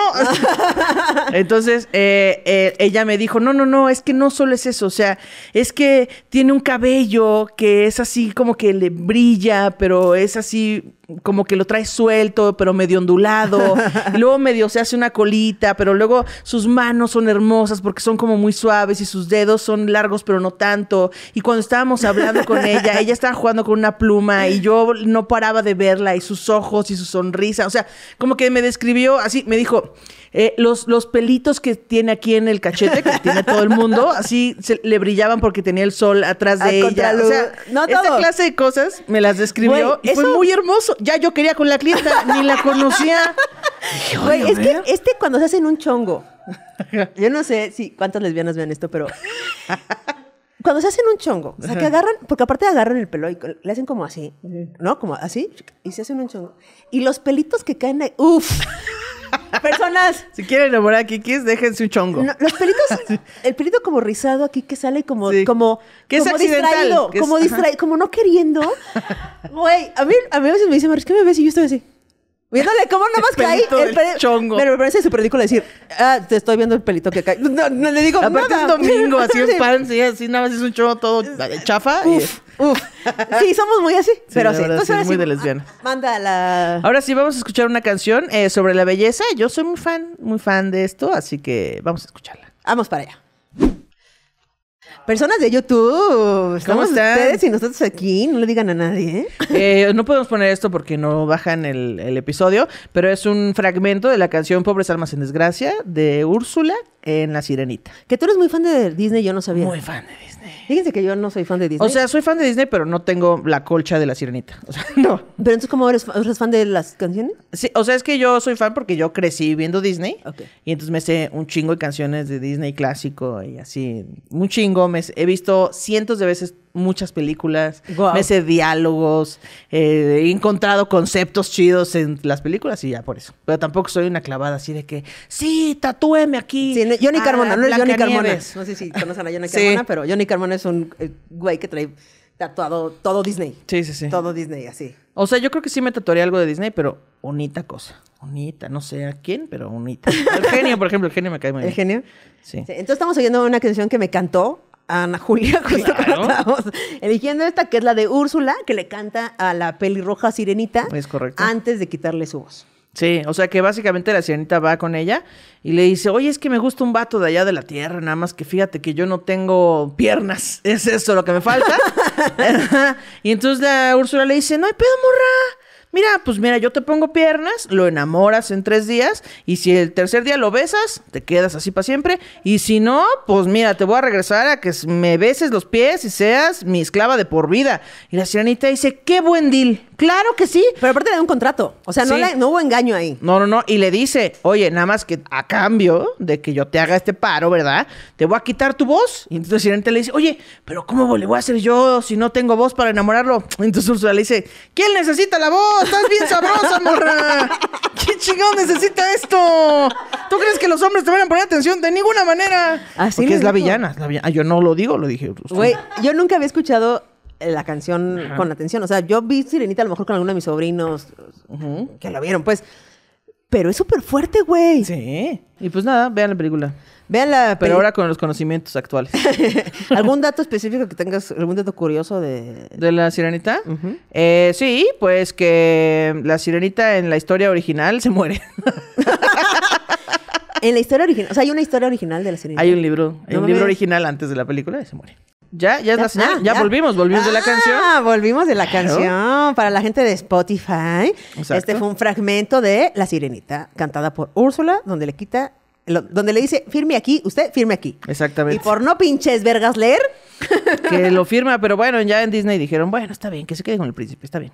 Speaker 1: (laughs) Entonces, eh, eh, ella me dijo, no, no, no, es que no solo es eso, o sea, es que tiene un cabello que es así como que le brilla, pero es así como que lo trae suelto, pero medio ondulado, y (laughs) luego medio se hace una colita, pero luego sus manos son hermosas porque son como muy suaves y sus dedos son largos, pero no tanto. Y cuando estábamos hablando con ella, ella estaba jugando con una pluma y yo no paraba de verla y sus ojos y su sonrisa, o sea, como que me describí así, me dijo, eh, los, los pelitos que tiene aquí en el cachete, que tiene todo el mundo, (laughs) así le brillaban porque tenía el sol atrás de ella. O sea, esta clase
Speaker 2: de cosas me las describió y fue muy hermoso. Ya yo quería con la clienta, (laughs) ni la conocía. es que este cuando se hacen un chongo, (laughs) yo no sé si cuántas lesbianas vean esto, pero cuando se hacen un chongo, o sea, que agarran, porque aparte agarran el pelo y le hacen como así, ¿no? Como así, y se hacen un chongo. Y los pelitos que caen ahí, uff. (laughs) Personas. Si quieren enamorar a Kikis, déjense un chongo. los pelitos, (laughs) el pelito como rizado aquí que sale como, como, que como distraído, como distraído, como no queriendo. (laughs) Güey, a mí, a mí veces me dicen, ¿qué me ves? Y yo estoy así. Viéndole cómo más caí. El del chongo. Pero me parece súper ridículo decir, ah, te estoy viendo el pelito que cae. No, le digo Aparte nada. es domingo, (laughs) así en pan, sí,
Speaker 1: así nada más es un chongo todo chafa. Uf, y... uf. Sí, somos muy así, pero sí. Entonces, sí, muy de lesbiana.
Speaker 2: Manda la...
Speaker 1: Ahora sí, vamos a escuchar una canción eh, sobre la belleza. Yo soy muy fan, muy fan de esto, así que vamos a escucharla. Vamos para allá.
Speaker 2: Personas de YouTube, estamos ¿Cómo están? ustedes y nosotros aquí, no le digan a nadie.
Speaker 1: ¿eh? Eh, no podemos poner esto porque no bajan el, episodio, pero es un fragmento de la canción Pobres Almas en Desgracia de Úrsula en La Sirenita. Que tú
Speaker 2: eres muy fan de Disney, yo no sabía. Muy fan de Disney. Fíjense que yo no soy fan de Disney. O sea,
Speaker 1: soy fan de Disney, pero no tengo la colcha de La Sirenita. O sea, (laughs)
Speaker 2: no. Pero entonces, ¿cómo eres, fan de las canciones? Sí, o sea, es que
Speaker 1: yo soy fan porque yo crecí viendo Disney. Y entonces me sé un chingo de canciones de Disney clásico y así. Un chingo, he visto cientos de veces muchas películas, wow. me diálogos, eh, he encontrado conceptos chidos en las películas y ya por eso.
Speaker 2: Pero tampoco soy una clavada así de que, sí, tatúeme aquí. Johnny ah, Carmona, no es Johnny Carmona. No sé si (laughs) conocen a Johnny Carmona, pero Johnny Carmona es un eh, güey que trae tatuado todo Disney. Sí, sí, sí. Todo Disney, así.
Speaker 1: O sea, yo creo que sí me tatuaría algo de Disney, pero bonita cosa. Bonita, no sé a quién, pero bonita. El genio, por ejemplo, el genio me cae muy (laughs) bien. ¿El genio? sí.
Speaker 2: Entonces estamos oyendo una canción que me cantó Ana Julia, (laughs) justo eligiendo esta, que es la de Úrsula, que le canta a la pelirroja sirenita es correcto. antes de quitarle su voz. Sí,
Speaker 1: o sea que básicamente la sirenita va con ella y le dice, oye, es que me gusta un vato de allá de la tierra, nada más que fíjate que yo no tengo piernas, (laughs) es eso lo que me falta. (laughs) y entonces la Úrsula le dice, no hay pedo, morra, mira, pues mira, yo te pongo piernas, lo enamoras en tres días y si el tercer día lo besas, te quedas así para siempre y si no, pues mira, te voy a regresar a que me beses los pies y seas mi esclava de por vida. Y la
Speaker 2: sirenita dice, qué buen deal. Claro que sí. Pero aparte le da un contrato. O sea, no, hubo engaño ahí.
Speaker 1: No, no, no. Y le dice, oye, nada más que a cambio de que yo te haga este paro, ¿verdad? Te voy a quitar tu voz. Y entonces Sirenita le dice, oye, pero ¿cómo le voy a hacer yo si no tengo voz para enamorarlo? Entonces Ursula le dice, ¿quién necesita la voz? estás bien sabrosa, morra. ¿Qué
Speaker 2: chingón necesita esto? ¿Tú crees que los hombres te van a poner atención? De ninguna manera.
Speaker 1: Así Porque es la villana, ah, yo no lo digo, lo dije. Pues, Güey,
Speaker 2: yo nunca había escuchado eh, la canción con atención. O sea, yo vi Sirenita a lo mejor con alguno de mis sobrinos que la vieron, pues. Pero es súper fuerte, güey. Sí. Y pues nada, vean la película. Vean la Pero ahora con los
Speaker 1: conocimientos actuales.
Speaker 2: (laughs) ¿Algún dato específico que tengas, algún dato curioso de...
Speaker 1: ¿De la sirenita? Eh, sí, pues que la sirenita en la historia original se muere. (laughs)
Speaker 2: en la historia original, o sea, hay una historia original de la sirenita. Hay un
Speaker 1: libro, hay un libro original antes de la película y se muere.
Speaker 2: Ya, ya es la señal. ya, volvimos, volvimos de la ah, canción. Ah, volvimos de la canción. Para la gente de Spotify, este fue un fragmento de La Sirenita, cantada por Úrsula, donde le quita, donde le dice, firme aquí, usted firme aquí. Exactamente. Y por no pinches vergas leer. que (laughs) lo firma, pero bueno, ya en Disney dijeron, bueno, está
Speaker 1: bien, que se quede con el príncipe, está bien.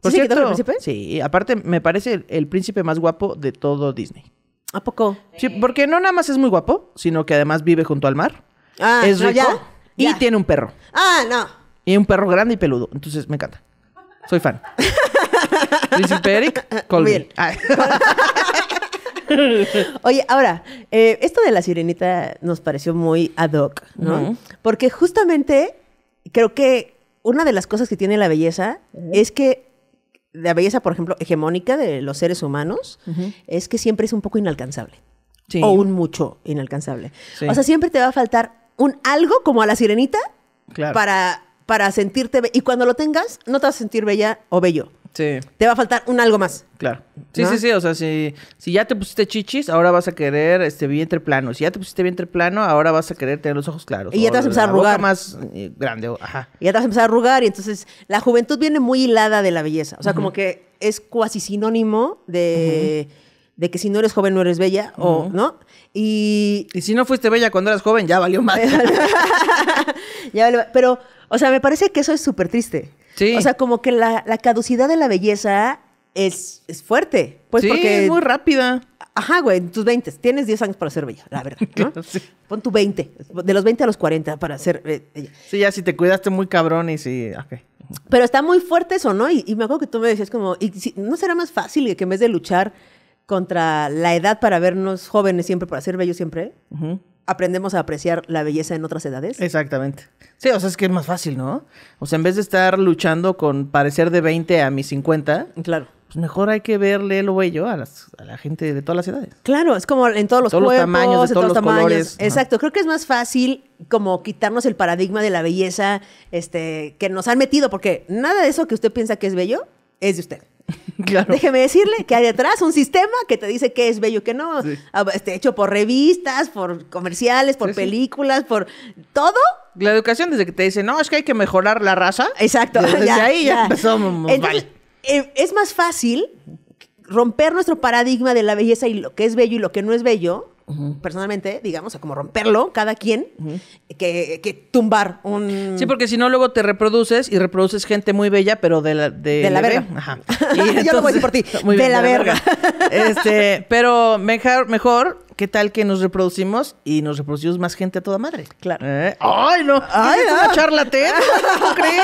Speaker 2: Por ¿Sí se quedó el príncipe?
Speaker 1: Sí, aparte me parece el, príncipe más guapo de todo Disney. ¿A poco? Sí, porque no nada más es muy guapo, sino que además vive junto al mar.
Speaker 2: Ah, es rico.
Speaker 1: Y tiene un perro. Ah, no. Y un perro grande y peludo. Entonces,
Speaker 2: me encanta. Soy fan. Príncipe (laughs) Eric, call ah. (laughs) Oye, ahora, eh, esto de la sirenita nos pareció muy ad hoc, ¿no? Porque justamente creo que una de las cosas que tiene la belleza es que la belleza, por ejemplo, hegemónica de los seres humanos, es que siempre es un poco inalcanzable. Sí. O un mucho inalcanzable. O sea, siempre te va a faltar un algo como a la sirenita para, para sentirte Y cuando lo tengas, no te vas a sentir bella o bello. Sí. Te va a faltar un algo más.
Speaker 1: Claro. Sí, sí, sí. O sea, si, ya te pusiste chichis, ahora vas a querer este vientre plano. Si ya te pusiste vientre plano, ahora vas a querer tener los ojos claros. Y ya te vas a empezar a arrugar. más eh, grande. Ajá.
Speaker 2: Y ya te vas a empezar a arrugar. Y entonces la juventud viene muy hilada de la belleza. O sea, como que es cuasi sinónimo de, que si no eres joven no eres bella. O, ¿no? Y... si no fuiste bella cuando eras joven, ya valió más. (laughs) Pero, o sea, me parece que eso es súper triste. Sí. O sea, como que la, caducidad de la belleza es, fuerte. Pues porque... es muy rápida. Ajá, güey, en tus 20, tienes 10 años para ser bella, la verdad. ¿no? (laughs) Pon tu 20, de los 20 a los 40 para ser bella. Eh, sí, ya si te cuidaste muy cabrón y sí, Pero está muy fuerte eso, ¿no? Y, y me acuerdo que tú me decías como, y si, ¿no será más fácil que en vez de luchar contra la edad para vernos jóvenes siempre, para ser bellos siempre, aprendemos a apreciar
Speaker 1: la belleza en otras edades. Exactamente. Sí, o sea, es que es más fácil, ¿no? O sea, en vez de estar luchando con parecer de 20 a mis 50. Claro. Pues mejor hay que verle lo bello a, la gente de todas las edades. Claro, es como en todos los, todos los tamaños, todos, los,
Speaker 2: Exacto, creo que es más fácil como quitarnos el paradigma de la belleza este, que nos han metido, porque nada de eso que usted piensa que es bello es de usted. (laughs) Déjeme decirle que hay detrás un sistema que te dice qué es bello y qué no. Ah, este, hecho por revistas, por comerciales, por películas, por todo.
Speaker 1: La educación desde que te dice no, es que hay que mejorar la raza. Exacto. Desde (laughs) ahí ya, empezó
Speaker 2: eh, es más fácil romper nuestro paradigma de la belleza y lo que es bello y lo que no es bello personalmente, digamos, a como romperlo cada quien, que, tumbar un... Sí,
Speaker 1: porque si no luego te reproduces y reproduces gente muy bella, pero de la... De, la verga.
Speaker 2: Ajá. (laughs) Yo lo voy a decir por ti, (laughs) de, la verga. Este,
Speaker 1: pero mejor, mejor ¿qué tal que nos reproducimos y nos reproducimos más gente a toda madre?
Speaker 2: Claro. ¿Eh? ¡Ay, no! ¡Ay, no?
Speaker 1: ¿No (laughs) crees?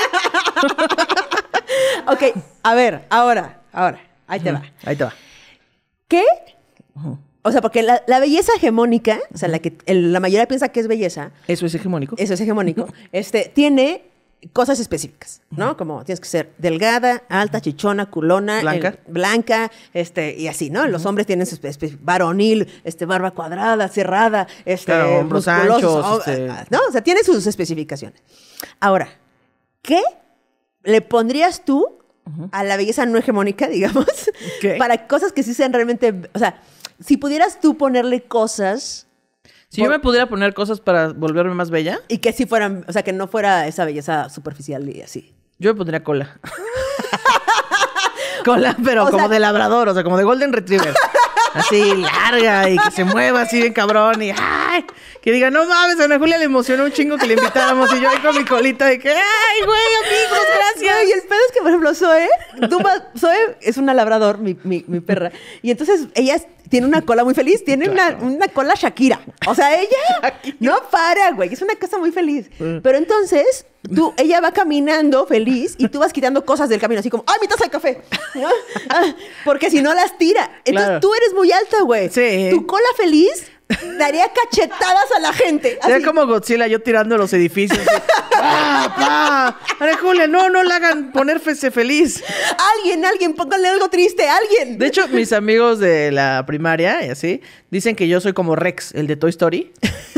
Speaker 2: ok, a ver, ahora, ahora, ahí te va. Ahí te va. ¿Qué? O sea, porque la, belleza hegemónica, o sea, la que la mayoría piensa que es belleza. Eso es hegemónico. Eso es hegemónico. (laughs) este, tiene cosas específicas, ¿no? Como tienes que ser delgada, alta, chichona, culona, eh, blanca, blanca este, y así, ¿no? Los hombres tienen su varonil, este, barba cuadrada, cerrada, este, hombros anchos, oh, este. Ah, ah, ¿no? O sea, tiene sus especificaciones. Ahora, ¿qué le pondrías tú a la belleza no hegemónica, (laughs) digamos, para cosas que sí sean realmente, o sea, si pudieras tú ponerle cosas. Si yo me pudiera poner cosas para volverme más bella. Y que si fueran, o sea, que no fuera esa belleza superficial y así. Yo me pondría cola. (laughs) cola, pero como de labrador, o sea, como de
Speaker 1: Golden Retriever. Así larga y que se mueva así bien cabrón y ¡ah! Que diga, no mames, a Ana
Speaker 2: Julia le emocionó un chingo que le invitáramos y yo ahí con mi colita de que, ¡ay, güey, amigos, (laughs) gracias! y el pedo es que, por ejemplo, Zoe, Zoe es una labrador, mi, mi, perra. Y entonces ella tiene una cola muy feliz, tiene una, una, cola Shakira. O sea, ella (laughs) no para, güey, es una casa muy feliz. Pero entonces, tú, ella va caminando feliz y tú vas quitando cosas del camino, así como, ¡ay, mi taza de café! (laughs) Ah, porque si no las tira. Entonces tú eres muy alta, güey. Sí. Tu cola feliz Daría cachetadas a la gente. Sería como
Speaker 1: Godzilla yo tirando los edificios. (laughs)
Speaker 2: ¡Ah, pa! Julia, no, no la hagan
Speaker 1: ponerse feliz. Alguien, alguien, pónganle algo triste, alguien. De hecho, mis amigos de la primaria y así, dicen que yo soy como Rex, el de Toy Story.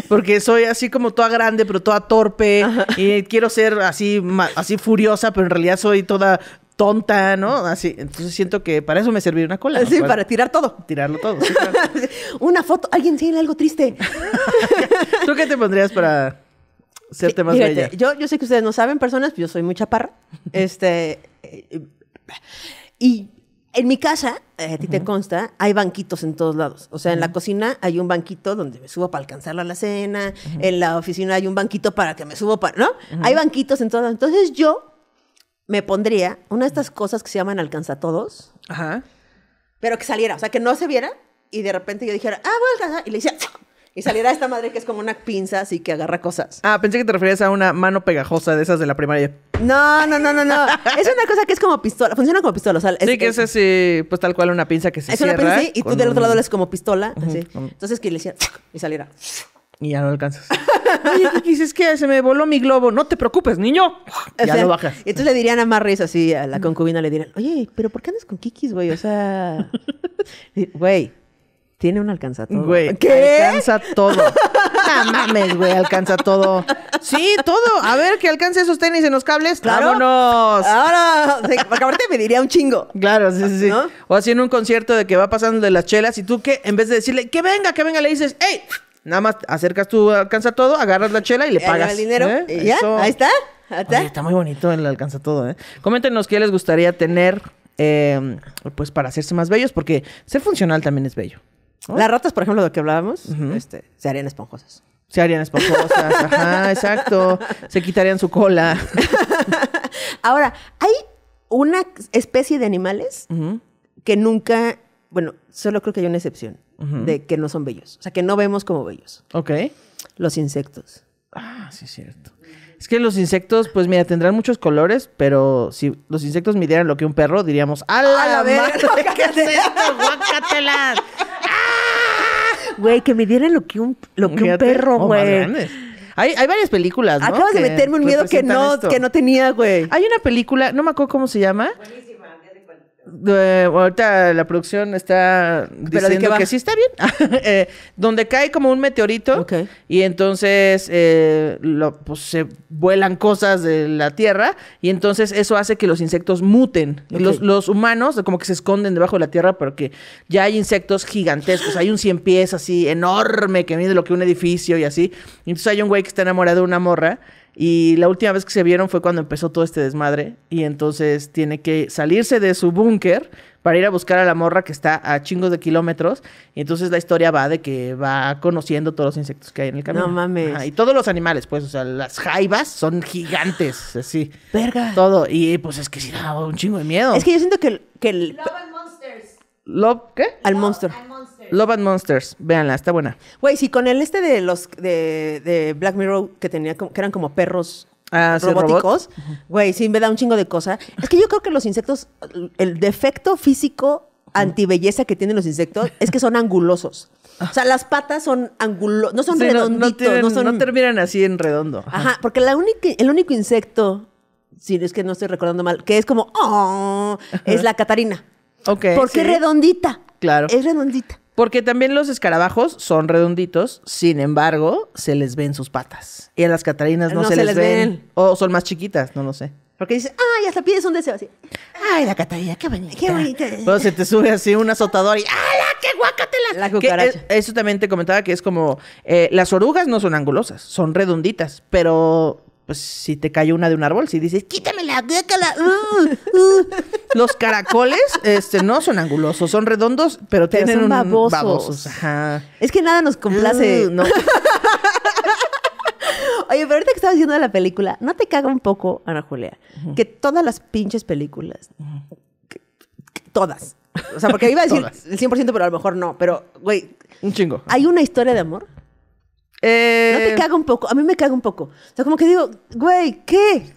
Speaker 1: Porque soy así como toda grande, pero toda torpe. Y quiero ser así, así furiosa, pero en realidad soy toda tonta, ¿no? Así, entonces siento que para eso me serviría una cola. Sí, para, tirar todo. Tirarlo todo.
Speaker 2: (laughs) una foto, alguien tiene algo triste.
Speaker 1: (laughs) ¿Tú qué te pondrías para serte más bella? Yo,
Speaker 2: sé que ustedes no saben, personas, pero pues yo soy mucha chaparra. este, y en mi casa, eh, a ti te consta, hay banquitos en todos lados. O sea, en la cocina hay un banquito donde me subo para alcanzar la cena, en la oficina hay un banquito para que me subo para, ¿no? Hay banquitos en todos lados. Entonces yo me pondría una de estas cosas que se llaman alcanza todos. todos, Pero que saliera, o sea, que no se viera y de repente yo dijera, ah, voy a alcanzar. Y le decía, y saliera esta madre que es como una pinza así que agarra
Speaker 1: cosas. Ah, pensé que te referías a una mano pegajosa de esas de la primaria.
Speaker 2: No, no, no, no, no. es una cosa que es como pistola. Funciona como pistola. O sea, es, sí, que es así, pues tal cual una pinza que se Es una y tú del otro lado es como pistola. así. Entonces que le decía y saliera. Y ya no alcanzas. Oye, Kikis, dices que se me voló mi globo? No te preocupes, niño. ya no lo bajas. entonces le dirían a Marris así, a la concubina le dirían, oye, pero ¿por qué andas con Kikis, güey? O sea, (laughs) güey, tiene un alcanza todo. Güey, ¿qué? Alcanza todo. No mames, güey, alcanza
Speaker 1: todo. Sí, todo. A ver, que alcance esos tenis en los cables. ¡Vámonos! Ahora, ahorita me diría un chingo. Claro, sí, sí, sí. O así en un concierto de que va pasando de las chelas y tú que, en vez de decirle, que venga, que venga, le dices, ¡ey! Nada más acercas tú, alcanza todo, agarras la chela y le pagas. El dinero. ¿eh? ¿Ya? Ahí está. está? muy bonito el alcanza todo, ¿eh? Coméntenos qué les gustaría tener, eh, pues, para hacerse más bellos, porque ser funcional también es bello.
Speaker 2: Las ratas, por ejemplo, de lo que hablábamos, este, se harían esponjosas. Se harían esponjosas, (laughs) ajá, exacto. Se quitarían su cola. (laughs) Ahora, hay una especie de animales que nunca, bueno, solo creo que hay una excepción de que no son bellos. O sea, que no vemos como bellos. Ok. Los insectos.
Speaker 1: Ah, sí, es cierto.
Speaker 2: Es que los insectos, pues
Speaker 1: mira, tendrán muchos colores, pero si los insectos midieran lo que un perro, diríamos, ¡a la, a la madre! Ver, (laughs)
Speaker 2: Güey, que midieran lo que un, lo que un perro, oh, güey.
Speaker 1: hay, hay, varias películas, ¿no? Acabas de meterme un miedo que no, que
Speaker 2: no tenía, güey. Hay una película, no me acuerdo
Speaker 1: cómo se llama, eh, ahorita la producción está diciendo que sí está bien. (laughs) Eh, donde cae como un meteorito. Y entonces eh, lo, pues, se vuelan cosas de la tierra. Y entonces eso hace que los insectos muten. Los, los, humanos como que se esconden debajo de la tierra porque ya hay insectos gigantescos. hay un cien pies así enorme que mide lo que un edificio y así. Entonces hay un güey que está enamorado de una morra y la última vez que se vieron fue cuando empezó todo este desmadre. Y entonces tiene que salirse de su búnker para ir a buscar a la morra que está a chingos de kilómetros. Y entonces la historia va de que va conociendo todos los insectos que hay en el camino. No mames. y todos los animales, pues, o sea, las jaivas son gigantes, así. Verga. Todo. Y pues es que sí
Speaker 2: da un chingo de miedo. Es que yo siento que el. Que Love and Monsters. ¿Love qué? Al Love monster. Love and Monsters, véanla, está buena. Güey, sí, con el este de los de, Black Mirror que tenía que eran como perros ah, robóticos. Güey, sí, me da un chingo de cosas. Es que yo creo que los insectos, el defecto físico anti belleza que tienen los insectos es que son angulosos. O sea, las patas son angulosas, no son redonditos. No,
Speaker 1: terminan así en redondo.
Speaker 2: Ajá, porque el único insecto, si es que no estoy recordando mal, que es como, oh", es la Catarina. Ok. Porque es redondita.
Speaker 1: Claro. Es redondita. Porque también los escarabajos son redonditos, sin embargo, se les ven sus patas. Y a las catarinas no, se, les, ven. O son más chiquitas, no lo
Speaker 2: sé. Porque dices, ay, hasta pides un deseo así. Ay, la Catarina, qué bonita. Qué bonita.
Speaker 1: se te sube así un azotador y ¡ala, qué guacate La eh, cucaracha. eso también te comentaba que es como, eh, las orugas no son angulosas, son redonditas, pero pues si te cayó una de un árbol, si dices, quítamela, la uh, uh". (laughs) Los caracoles este, no son angulosos, son redondos, pero, tienen un babosos.
Speaker 2: Es que nada nos complace. Uh, (laughs) Oye, pero ahorita que estabas viendo la película, ¿no te caga un poco, Ana Julia? Que todas las pinches películas, todas. O sea, porque iba a decir el 100%, pero a lo mejor no. Pero, güey. Un chingo. Hay una historia de amor eh, no te eh, caga un poco, a mí me caga un poco. O sea, como que digo, güey, ¿qué?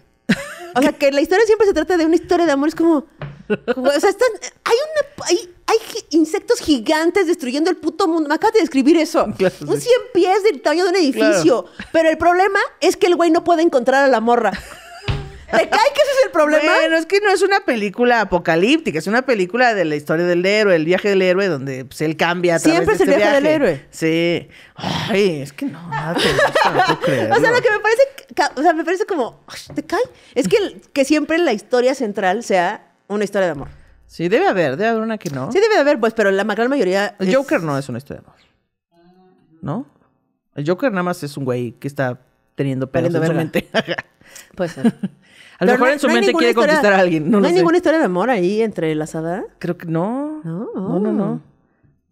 Speaker 2: O sea, que la historia siempre se trata de una historia de amor, es como... o sea, están, hay una... Hay, insectos gigantes destruyendo el puto mundo. Me acabas de describir eso. (laughs) un 100 pies del tamaño de un edificio. Pero el problema es que el güey no puede encontrar a la morra. ¿Te cae que ese es el problema. Bueno, es que
Speaker 1: no es una película apocalíptica, es una película de la historia del héroe, el viaje del héroe, donde pues, él
Speaker 2: cambia. A Siempre es de el este viaje, del héroe.
Speaker 1: Sí. Ay, es que no, O sea, lo
Speaker 2: que me parece, o sea, me parece como, ¿te cae? Es que, que siempre la historia central sea una historia de amor.
Speaker 1: Sí, debe haber, debe haber una que no. Sí,
Speaker 2: debe haber, pues, pero la gran mayoría.
Speaker 1: El Joker no es una historia de amor. ¿No? El Joker nada más es un güey que está teniendo pedos mente.
Speaker 3: Puede ser. (laughs) A lo mejor en su mente quiere contestar conquistar a
Speaker 1: alguien. No, hay ninguna
Speaker 2: historia de amor ahí entre las Creo que no. No, no, no.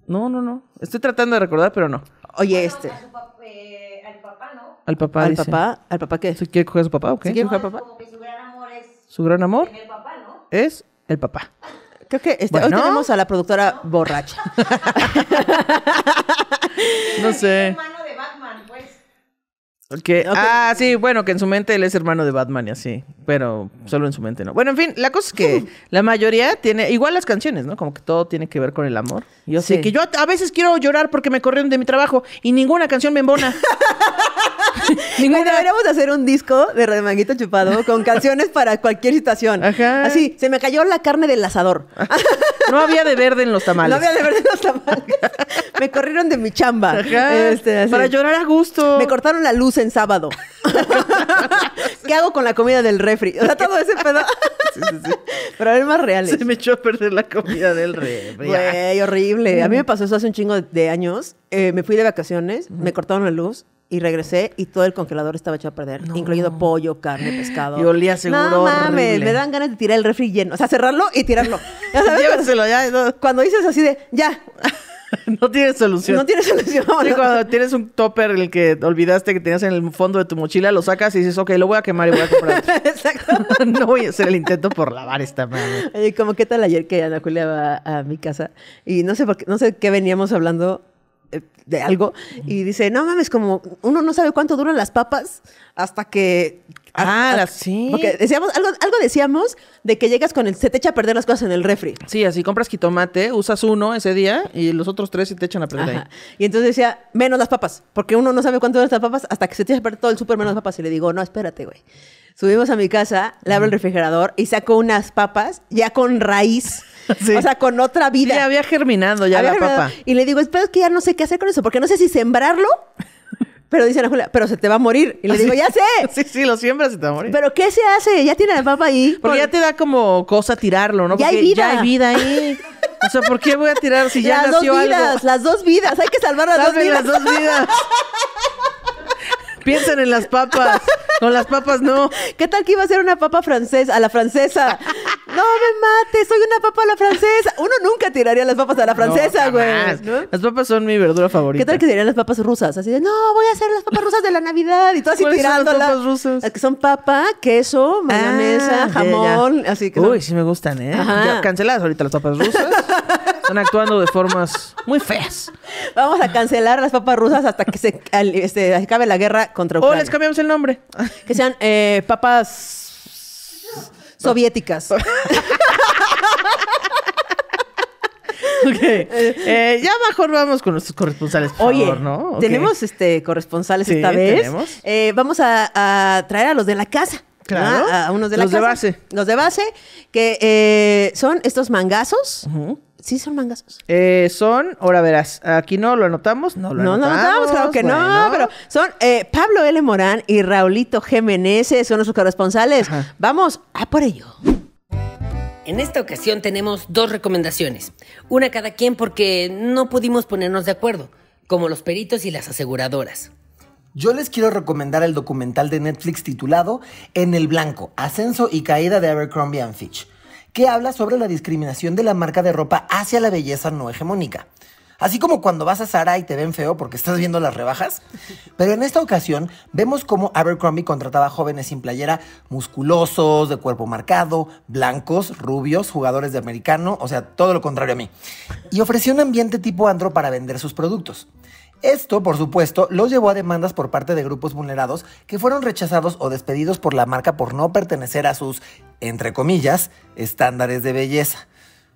Speaker 2: No, no, no.
Speaker 1: Estoy tratando de recordar, pero no.
Speaker 2: Oye, este. Al papá, eh, al papá, ¿no? Al papá. Al papá.
Speaker 1: papá qué? quiere coger a su papá o qué? ¿Se quiere papá?
Speaker 2: Como que su gran amor es.
Speaker 1: Su gran amor. El
Speaker 2: papá, ¿no? Es el papá. Creo que este, hoy tenemos a la productora borracha. (laughs) no sé. (laughs)
Speaker 1: Ah, sí, bueno, que en su mente él es hermano de Batman y así, pero solo en su mente no. Bueno, en fin, la cosa es que uh. la mayoría tiene, igual las canciones, ¿no? Como que todo tiene que ver con el amor. Yo sé que yo
Speaker 2: a veces quiero llorar porque me corrieron de mi trabajo y ninguna canción me embona. (laughs) (laughs) Ninguna... Deberíamos hacer un disco de remanguito chupado con (laughs) canciones para cualquier situación. Así, se me cayó la carne del asador.
Speaker 1: (laughs) no había de verde en los tamales. No había de verde
Speaker 2: en los tamales. me corrieron de mi chamba. Ajá. Este, para llorar a gusto. Me cortaron la luz en sábado. ¿Qué hago con la comida del refri? O sea, todo ese pedo. sí, sí, sí. Pero más reales. Se me echó a perder la comida del refri. Güey, horrible. A mí mm. me pasó eso hace un chingo de años. Eh, me fui de vacaciones, me cortaron la luz y regresé y todo el congelador estaba hecho a perder, incluyendo pollo, carne, (gasps) pescado. Y olía seguro No mames, me dan ganas de tirar el refri lleno, o sea, cerrarlo y tirarlo. (laughs) ¿Ya Llévenselo ya. Cuando dices así de, ya.
Speaker 1: (laughs) no tienes solución. No tienes solución. cuando tienes un topper el que olvidaste que tenías en el fondo de tu mochila, lo sacas y dices, ok, lo voy a quemar y voy a comprar (laughs) Exacto. no voy a hacer el intento por lavar esta madre.
Speaker 2: como qué tal ayer que Ana Julia va a mi casa y no sé por qué, no sé qué veníamos hablando de algo y dice, no mames, como uno no sabe cuánto duran las papas hasta que... Ah, ah sí. Porque decíamos, algo, decíamos de que llegas con el... Se te echa a perder las cosas en el refri. Sí, así compras jitomate, usas uno ese día y los otros tres se te echan a perder Y entonces decía, menos las papas, porque uno no sabe cuánto duran las papas hasta que se te echa a perder todo el súper menos papas. Y le digo, no, espérate, güey. Subimos a mi casa, le abro el refrigerador y saco unas papas ya con raíz. (laughs) O sea, con otra vida. Ya había germinado ya la papa. Y le digo, espero que ya no sé qué hacer con eso, porque no sé si sembrarlo. (laughs) Pero dice la Julia, pero se te va a morir. Y le ah, digo, ya sé. (laughs) sí, sí, lo siembras y te va a morir. Pero ¿qué se hace? Ya tiene la papa ahí. Porque ya te da como
Speaker 1: cosa tirarlo, ¿no? Porque ya hay vida. ahí. O sea, ¿por qué voy a tirar si ya las dos vidas,
Speaker 2: Las dos vidas, hay que salvar las dos vidas. dos vidas. Piensen en las papas. Con las papas no. ¿Qué tal que iba a ser una papa francesa, a la francesa? no me mates, soy una papa a la francesa. Uno nunca tiraría las papas a la francesa, güey. Las papas son mi verdura favorita. ¿Qué tal que tirarían las papas rusas? Así de, no, voy a hacer las papas rusas de la Navidad y todo así tirando las papas rusas. que son papa, queso, ah, mayonesa, jamón,
Speaker 1: así que Uy, sí me gustan, ¿eh? Ya, canceladas ahorita las papas rusas. Están actuando de formas
Speaker 2: muy feas. Vamos a cancelar las papas rusas hasta que se este, acabe la guerra contra Ucrania. O les cambiamos el nombre. Que sean eh, papas Soviéticas. (laughs) Eh, ya
Speaker 1: mejor vamos con nuestros corresponsales, por Oye, favor, ¿no? Tenemos
Speaker 2: este corresponsales
Speaker 1: esta vez. Tenemos.
Speaker 2: Eh, vamos a, traer a los de la casa. Claro. A unos de la los de base. Los de base, que eh, son estos mangazos. Ajá ¿Sí son mangas?
Speaker 1: Eh, son, ahora verás,
Speaker 2: aquí no lo
Speaker 1: anotamos, no lo anotamos. No, claro que no,
Speaker 2: pero son eh, Pablo L. Morán y Raulito G. son nuestros corresponsales. Vamos a por ello.
Speaker 3: En esta ocasión tenemos dos recomendaciones, una cada quien porque no pudimos ponernos de acuerdo, como los peritos y las aseguradoras. Yo les quiero recomendar el documental de Netflix titulado En el Blanco, Ascenso y Caída de Abercrombie Fitch
Speaker 1: que habla sobre la discriminación de la marca de ropa hacia la belleza no hegemónica. Así como cuando vas a Zara y te ven feo porque estás viendo las rebajas. Pero en esta ocasión vemos cómo Abercrombie contrataba jóvenes sin playera, musculosos, de cuerpo marcado, blancos, rubios, jugadores de americano, o sea, todo lo contrario a mí. Y ofreció un ambiente tipo andro para vender sus productos. Esto, por supuesto, los llevó a demandas por parte de grupos vulnerados que fueron rechazados o despedidos por la marca por no pertenecer a sus, entre comillas, estándares de belleza.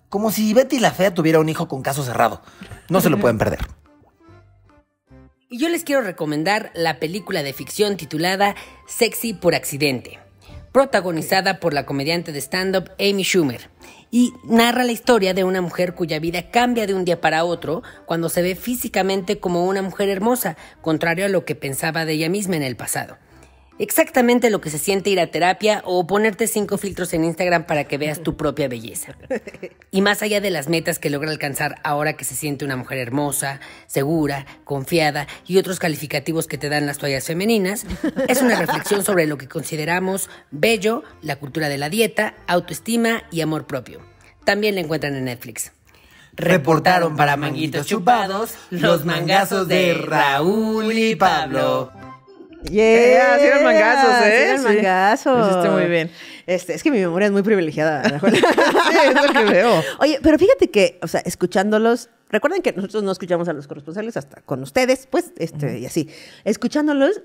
Speaker 1: Como si Betty la Fea tuviera un hijo con caso cerrado. No se lo
Speaker 3: pueden perder. Y yo les quiero recomendar la película de ficción titulada Sexy por Accidente, protagonizada por la comediante de stand-up Amy Schumer y narra la historia de una mujer cuya vida cambia de un día para otro cuando se ve físicamente como una mujer hermosa, contrario a lo que pensaba de ella misma en el pasado exactamente lo que se siente ir a terapia o ponerte cinco filtros en Instagram para que veas tu propia belleza. (laughs) Y más allá de las metas que logra alcanzar ahora que se siente una mujer hermosa, segura, confiada y otros calificativos que te dan las toallas femeninas, es una reflexión sobre lo que consideramos bello, la cultura de la dieta, autoestima y amor propio. También la encuentran en Netflix. Reportaron para manguitos chupados los mangazos de Raúl y Pablo. Yeah, sí eran mangazos, ¿eh? Sí eran mangazos. muy bien.
Speaker 2: Este, es que mi memoria es muy privilegiada. (laughs) sí, es lo que veo. Oye, pero fíjate que, o sea, escuchándolos, recuerden que nosotros no escuchamos a los corresponsales hasta con ustedes, pues, este, y así. Escuchándolos,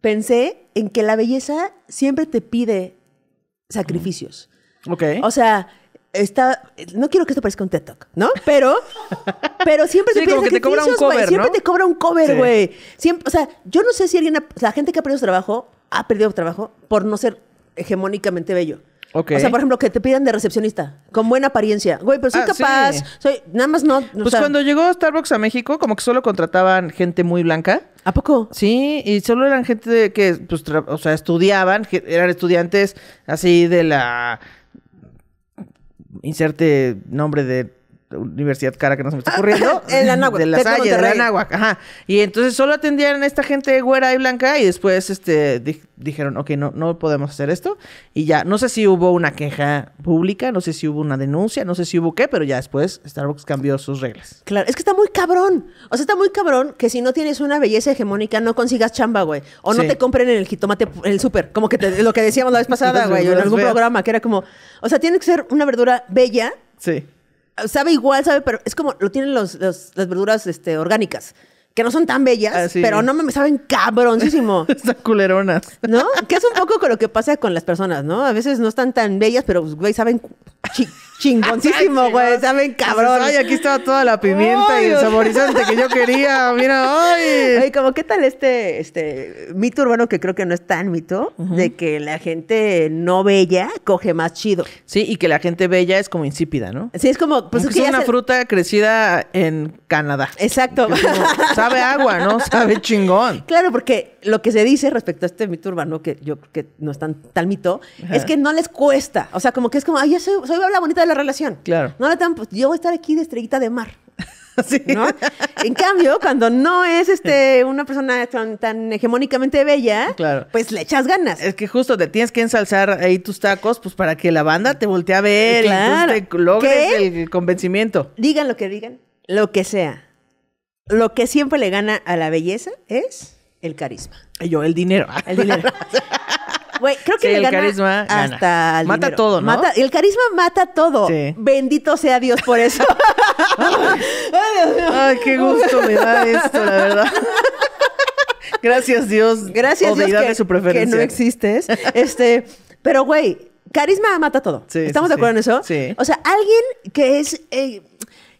Speaker 2: pensé en que la belleza siempre te pide sacrificios. Ok. O sea, está, no quiero que esto parezca un TED Talk, ¿no? Pero, pero siempre te cobra un cover, Siempre te cobra un cover, güey. O sea, yo no sé si alguien, la gente que ha perdido su trabajo, ha perdido su trabajo por no ser hegemónicamente bello. Okay. O sea, por ejemplo, que te pidan de recepcionista, con buena apariencia. Güey, pero soy ah, capaz, soy, nada más no. Pues cuando
Speaker 1: llegó Starbucks a México, como que solo contrataban gente muy blanca. ¿A poco? Sí, y solo eran gente que, pues, o sea, estudiaban, eran estudiantes así de la inserte nombre de universidad cara que no se me está ocurriendo. (laughs) en la Nahuac, De de la Ajá. Y entonces solo atendían a esta gente güera y blanca y después este, dijeron, ok, no, no podemos hacer esto. Y ya, no sé si hubo una queja pública, no sé si hubo una denuncia, no sé si hubo qué, pero ya después Starbucks cambió sus reglas.
Speaker 2: Claro, es que está muy cabrón. O sea, está muy cabrón que si no tienes una belleza hegemónica no consigas chamba, güey. O no te compren en el jitomate, el súper, como que lo que decíamos la vez pasada, (laughs) güey, en algún programa, que era como, o sea, tiene que ser una verdura bella. Sí sabe igual, sabe, pero es como lo tienen los, las verduras este, orgánicas. Que no son tan bellas, ah, pero no me saben cabroncísimo. (laughs) Están culeronas. ¿No? Que es un poco con lo que pasa con las personas, ¿no? A veces no están tan bellas, pero, pues, güey, saben chingoncísimo, güey. Saben cabrón. Ay, aquí estaba toda la pimienta y el saborizante que yo quería. Mira, ay. Ay, como qué tal este, este mito urbano que creo que no es tan mito, de que la gente no bella coge más chido. Sí, y que la gente bella es como insípida, ¿no?
Speaker 1: Sí, es como, pues es una fruta crecida en Canadá.
Speaker 2: Exacto. sabe agua, ¿no? Sabe (laughs) chingón. Claro, porque lo que se dice respecto a este mito urbano, que yo que no es tan tal mito, es que no les cuesta. O sea, como que es como, ay, yo soy, soy habla bonita la relación. Claro. No la tan, pues yo voy a estar aquí de estrellita de mar. (laughs) Sí. ¿no? En cambio, cuando no es este, (laughs) una persona tan, hegemónicamente bella, claro.
Speaker 1: pues le echas ganas. Es que justo te tienes que ensalzar ahí tus tacos, pues para que la banda te voltee a
Speaker 2: ver claro. logres el, convencimiento. Digan lo que digan, lo que sea. Lo que siempre le gana a la belleza es el carisma. Y yo, el dinero. El dinero. (laughs) Güey, creo que el carisma hasta Mata todo, ¿no? Mata, el carisma mata todo. Bendito sea Dios por eso. (laughs) Ay, qué gusto me da esto, la verdad. Gracias, Dios. Gracias, Dios. Que, de su preferencia. que no existes. Este, pero, güey, carisma mata todo. ¿Estamos de acuerdo en eso? Sí. O sea, alguien que es. Eh,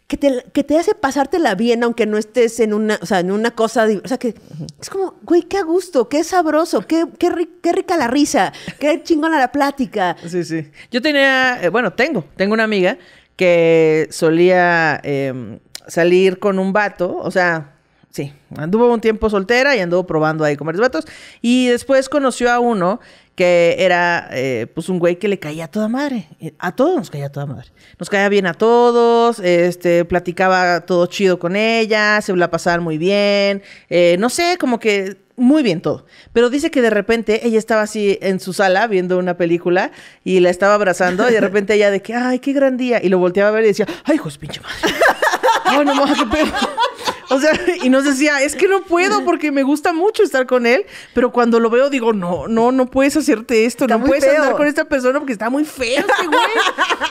Speaker 2: que te, que te hace pasártela bien, aunque no estés en una, en una cosa. De, o sea, que es como, güey, qué a gusto, qué sabroso, qué, qué, rica la risa, qué chingona la plática. Sí, sí.
Speaker 1: Yo tenía, eh, bueno, tengo, tengo una amiga que solía em, salir con un vato, o sea, sí, anduvo un tiempo soltera y anduvo probando ahí con varios vatos. Y después conoció a uno que era eh, pues un güey que le caía a toda madre. Eh, a todos nos caía a toda madre. Nos caía bien a todos, este, platicaba todo chido con ella, se la pasaban muy bien, eh, no sé, como que muy bien todo. Pero dice que de repente ella estaba así en su sala viendo una película y la estaba abrazando y de repente ella de que, ay, qué gran día. Y lo volteaba a ver y decía, ay, hijos pinche madre. (laughs) O sea, (laughs) y nos decía, es que no puedo porque me gusta mucho estar con él, pero cuando lo veo digo, no, no, no puedes hacerte esto, no puedes andar con esta persona porque está muy feo este güey.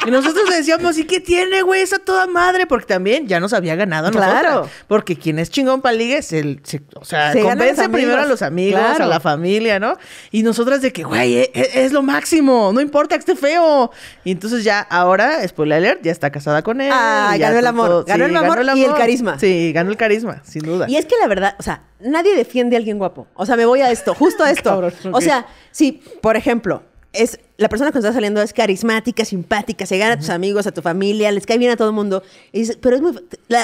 Speaker 1: y nosotros decíamos, sí qué tiene, güey? Esa toda madre, porque también ya nos había ganado a claro. porque quien es chingón para ligue, es el o sea, convence primero a los amigos, a la familia, ¿no? Y nosotras de que, güey, e, e, es, lo máximo, no importa que esté feo. Y entonces ya ahora, spoiler alert, ya está casada con él. Ah, ganó, el amor. el amor. Ganó el amor y el carisma. Sí,
Speaker 2: ganó el carisma carisma, sin duda. Y es que la verdad, o sea, nadie defiende a alguien guapo. O sea, me voy a esto, justo a (laughs) esto. O sea, si, por ejemplo, es la persona que nos está saliendo es carismática, simpática, se gana a tus amigos, a tu familia, les cae bien a todo el mundo. Y dices, pero es muy.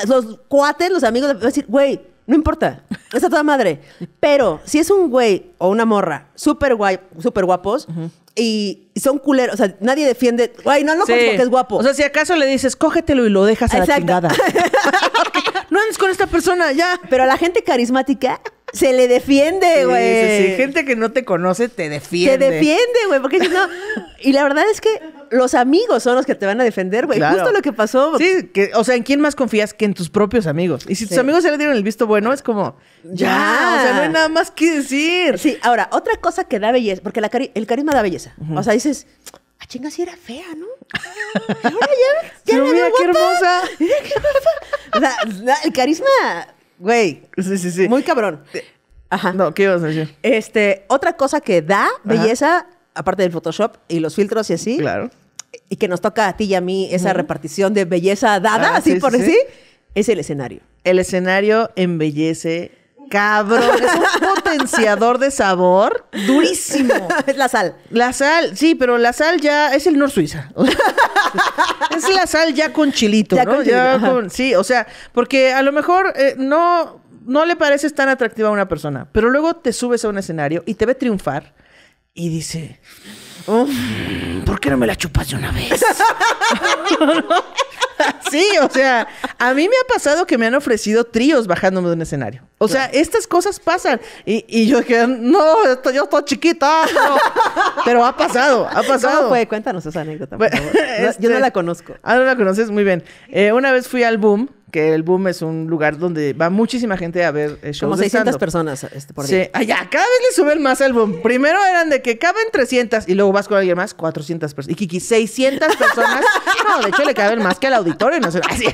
Speaker 2: los cuates, los amigos, van a decir, güey, no importa, está toda madre. Pero si es un güey o una morra súper guay, súper guapos, y son culeros. O sea, nadie defiende. Ay, no lo que es guapo. O sea, si acaso le dices, cógetelo y lo dejas a la chingada. (laughs) (laughs) no andes con esta persona, ya. Pero a la gente carismática se le defiende, güey. Sí, gente que no
Speaker 1: te conoce te defiende. Te defiende,
Speaker 2: güey, porque si no... (laughs) Y la verdad es que los amigos son los que te van a defender, güey. Justo lo
Speaker 1: que pasó. Sí, que, o sea, ¿en quién más confías que en tus propios amigos? Y si tus
Speaker 2: amigos se le dieron el visto bueno, es como, ya, o sea, no hay nada más que decir. Sí, ahora, otra cosa que da belleza, porque el carisma da belleza. O sea, dices, a ah, chinga si era fea, ¿no? (laughs) ahora ya, qué hermosa. qué O sea, el carisma Güey. Sí, sí, Muy cabrón. Ajá. No, ¿qué ibas a decir? Este, otra cosa que da belleza, aparte del Photoshop y los filtros y así. Claro. Y que nos toca a ti y a mí esa repartición de belleza dada, ah, así por sí, es el escenario. El escenario embellece cabrón. Es un potenciador de sabor
Speaker 1: durísimo. (laughs) es la sal. La sal, sí, pero la sal ya es el Nor Suiza. (laughs) es la sal ya con chilito, ¿no? sí, o sea, porque a lo mejor eh, no, no le pareces tan atractiva a una persona, pero luego te subes a un escenario y te ve triunfar y dice. Oh, ¿Por qué no me la chupas de una vez? (laughs) sí, o sea, a mí me ha pasado que me han ofrecido tríos bajándome de un escenario. O sea, estas cosas pasan. Y, yo dije, no, yo estoy chiquita. Ah, (laughs) Pero ha pasado, ha pasado. ¿Cómo
Speaker 2: Cuéntanos esa anécdota, yo no
Speaker 1: este, la conozco. Ah, no la conoces, muy bien. Eh, una vez fui al Boom, que el Boom es un lugar donde va muchísima gente a ver eh, shows Como 600 personas este, por ahí. Sí, allá, cada vez le suben más al Boom. Primero eran de que caben 300 y luego vas con alguien más, 400 personas. Y Kiki, 600 personas. (laughs) no, de hecho le caben más que al auditorio. No sé, así.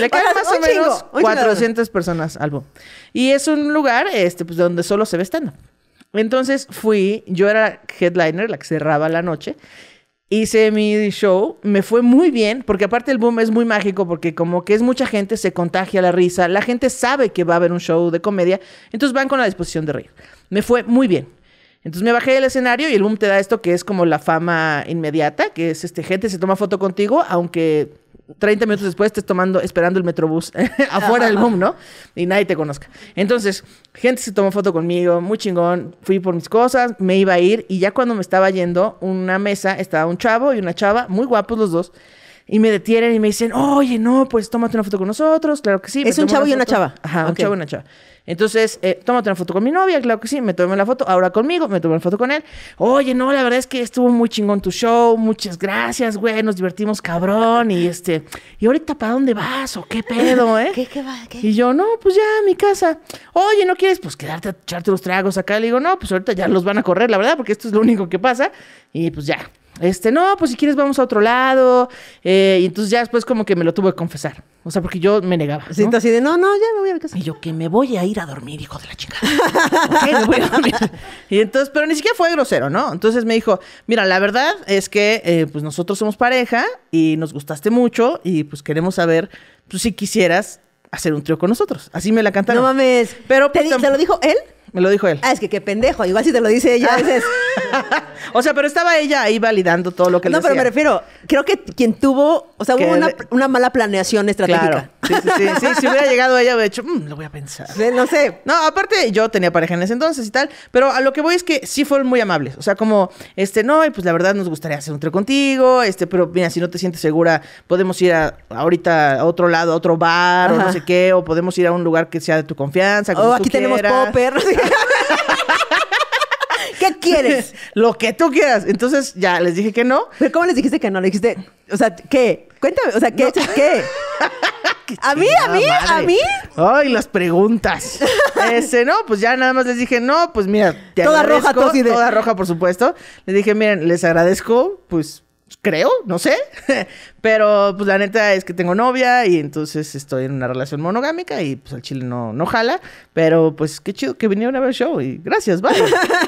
Speaker 2: Le quedan más o menos 400
Speaker 1: personas algo. Y es un lugar este, pues, donde solo se ve estando. Entonces fui, yo era headliner, la que cerraba la noche. Hice mi show, me fue muy bien, porque aparte el boom es muy mágico, porque como que es mucha gente, se contagia la risa, la gente sabe que va a haber un show de comedia, entonces van con la disposición de reír. Me fue muy bien. Entonces me bajé del escenario y el boom te da esto que es como la fama inmediata, que es este, gente se toma foto contigo, aunque 30 minutos después estés tomando, esperando el metrobús (laughs) afuera del boom, ¿no? Y nadie te conozca. Entonces, gente se tomó foto conmigo, muy chingón. Fui por mis cosas, me iba a ir y ya cuando me estaba yendo, una mesa estaba un chavo y una chava, muy guapos los dos. Y me detienen y me dicen, oye, no, pues tómate una foto con nosotros, claro que sí. Es un chavo y una chava. Ajá, un chavo y una chava. Entonces, eh, tómate una foto con mi novia, claro que sí, me tomé la foto, ahora conmigo, me tomé la foto con él. Oye, no, la verdad es que estuvo muy chingón tu show, muchas gracias, güey, nos divertimos cabrón y este, ¿y ahorita para dónde vas o qué pedo, (laughs) eh?
Speaker 2: ¿Qué, qué va? Qué?
Speaker 1: Y yo, no, pues ya a mi casa. Oye, ¿no quieres pues quedarte a echarte los tragos acá? Le digo, no, pues ahorita ya los van a correr, la verdad, porque esto es lo único que pasa y pues ya este, no, pues si quieres vamos a otro lado. Eh, y entonces ya después como que me lo tuvo que confesar. O sea, porque yo me negaba. ¿no? Sí, así de,
Speaker 2: no, no, ya me voy a mi casa. Y yo, que me voy a ir a dormir, hijo de la chica. (laughs)
Speaker 1: Y entonces, pero ni siquiera fue grosero, ¿no? Entonces me dijo, mira, la verdad es que eh, pues nosotros somos pareja y nos gustaste mucho y pues queremos saber pues, si quisieras hacer un trío con nosotros. Así me la cantaron. No mames. Pero ¿Te pues, lo dijo él? Me lo dijo él. Ah, es que qué pendejo. Igual
Speaker 2: si te lo dice ella (laughs) o sea, pero estaba ella ahí validando todo lo que no, le decía. No, pero me refiero, creo que quien tuvo, o sea, hubo una, mala planeación estratégica. Sí, sí, sí, si hubiera llegado
Speaker 1: ella, hubiera dicho, mmm, lo voy a pensar.
Speaker 2: No sé. No, aparte, yo tenía pareja en ese entonces y tal, pero a lo
Speaker 1: que voy es que sí fueron muy amables. O sea, como, este, no, pues la verdad nos gustaría hacer un truco contigo, este, pero mira, si no te sientes segura, podemos ir a, ahorita a otro lado, a otro bar, o no sé qué, o podemos ir a un lugar que sea de tu confianza. oh, aquí tenemos popper.
Speaker 2: (laughs) ¿Qué quieres? Lo que tú quieras. Entonces ya les dije que no. ¿Pero cómo les dijiste que no? Le dijiste, o sea, ¿qué? Cuéntame, o sea, ¿qué? (laughs) (laughs) ¿Qué? a mí, a mí, a mí.
Speaker 1: Ay, las preguntas. Ese, no, pues ya nada más les dije, no, pues mira, toda roja, toda roja, por supuesto. Les dije, miren, les agradezco, pues creo, no sé. (laughs) Pero pues la neta es que tengo novia y entonces estoy en una relación monogámica y pues el chile no, no jala. Pero pues qué chido que vinieron a ver el show y gracias, vale. (laughs)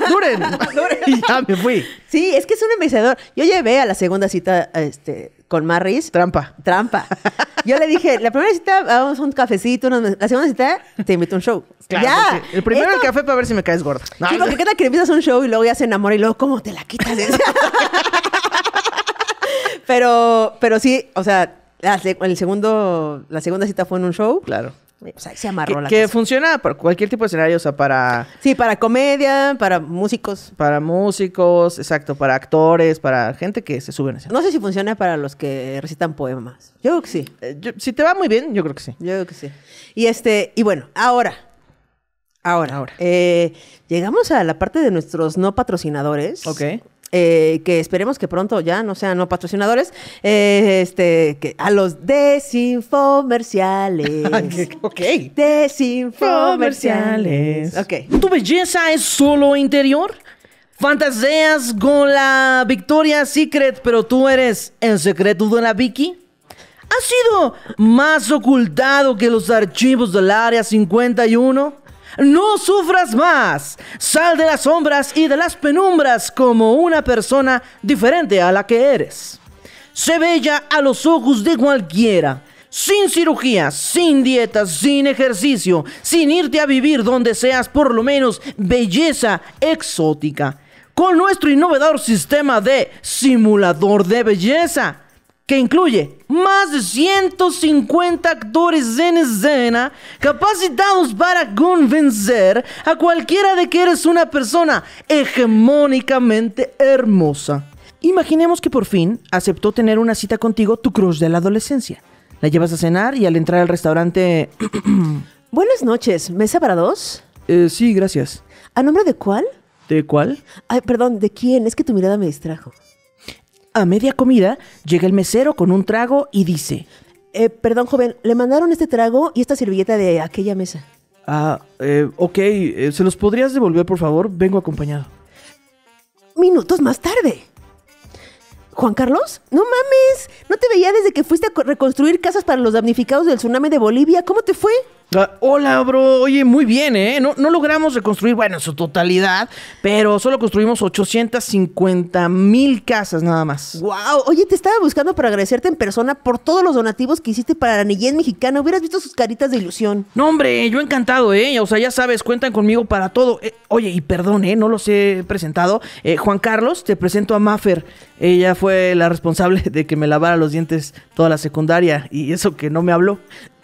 Speaker 2: Duren. Duren. (laughs) y ya me fui. Sí, es que es un envejecedor. Yo llevé a la segunda cita este, con Marris. Trampa. Trampa. Yo le dije, la primera cita vamos a un cafecito, la segunda cita te invito a un show. Claro, ya. El primero el
Speaker 1: café para ver si me caes gorda. No, porque qué
Speaker 2: que empiezas un show y luego ya se enamora y luego cómo te la quitas. Pero, pero sí, o sea, la, el segundo, la segunda cita fue en un show. Claro. Eh, o sea, se amarró que, la Que
Speaker 1: funciona para cualquier tipo de escenario, o sea, para...
Speaker 2: Sí, para comedia, para
Speaker 1: músicos. Para músicos, exacto, para actores, para gente que se sube a
Speaker 2: No sé si funciona para los que recitan poemas. Yo creo que sí. Eh, si te va muy bien, yo creo que sí. Yo creo que sí. Y este, y bueno, ahora, ahora, ahora. Eh, llegamos a la parte de nuestros no patrocinadores. Ok. Eh, que esperemos que pronto ya no sean no patrocinadores, eh, este, que a los desinfomerciales. (laughs) ok. Desinfomerciales. Ok. ¿Tu
Speaker 1: belleza es solo interior? ¿Fantaseas con la Victoria Secret, pero tú eres el secreto de la Vicky? ¿Has sido más ocultado que los archivos del Área 51? No sufras más. Sal de las sombras y de las penumbras como una persona diferente a la que eres. Se bella a los ojos de cualquiera. Sin cirugía, sin dietas, sin ejercicio, sin irte a vivir donde seas por lo menos belleza exótica. Con nuestro innovador sistema de simulador de belleza que incluye más de 150 actores en escena capacitados para convencer a cualquiera de que eres una persona hegemónicamente hermosa. Imaginemos que por fin aceptó tener una cita contigo tu crush de la adolescencia. La llevas a cenar y al entrar al restaurante... (clears throat)
Speaker 2: Buenas noches, ¿mesa para dos? Eh, sí, gracias. ¿A nombre de cuál? ¿De cuál? Ay, perdón, ¿de quién? Es que tu mirada me distrajo. A media comida, llega el mesero con un trago y dice: eh, Perdón, joven, le mandaron este trago y esta servilleta de aquella mesa.
Speaker 1: Ah, eh, ok, eh, ¿se los podrías devolver, por favor? Vengo acompañado.
Speaker 2: Minutos más tarde. Juan Carlos, no mames, no te veía desde que fuiste a reconstruir casas para los damnificados del tsunami de Bolivia. ¿Cómo te fue?
Speaker 1: Ah, hola, bro. Oye, muy bien, ¿eh? No, logramos reconstruir, bueno, su totalidad, pero solo construimos 850 mil casas nada más.
Speaker 2: ¡Wow! Oye, te estaba buscando para agradecerte en persona por todos los donativos que hiciste para la niñez mexicana. Hubieras visto sus caritas de ilusión.
Speaker 1: No, hombre, yo encantado, ¿eh? O sea, ya sabes, cuentan conmigo para todo. Eh, oye, y perdón, ¿eh? No los he presentado. Eh, Juan Carlos, te presento a Maffer. Ella fue la responsable de que me lavara los dientes toda la secundaria y eso que no me habló.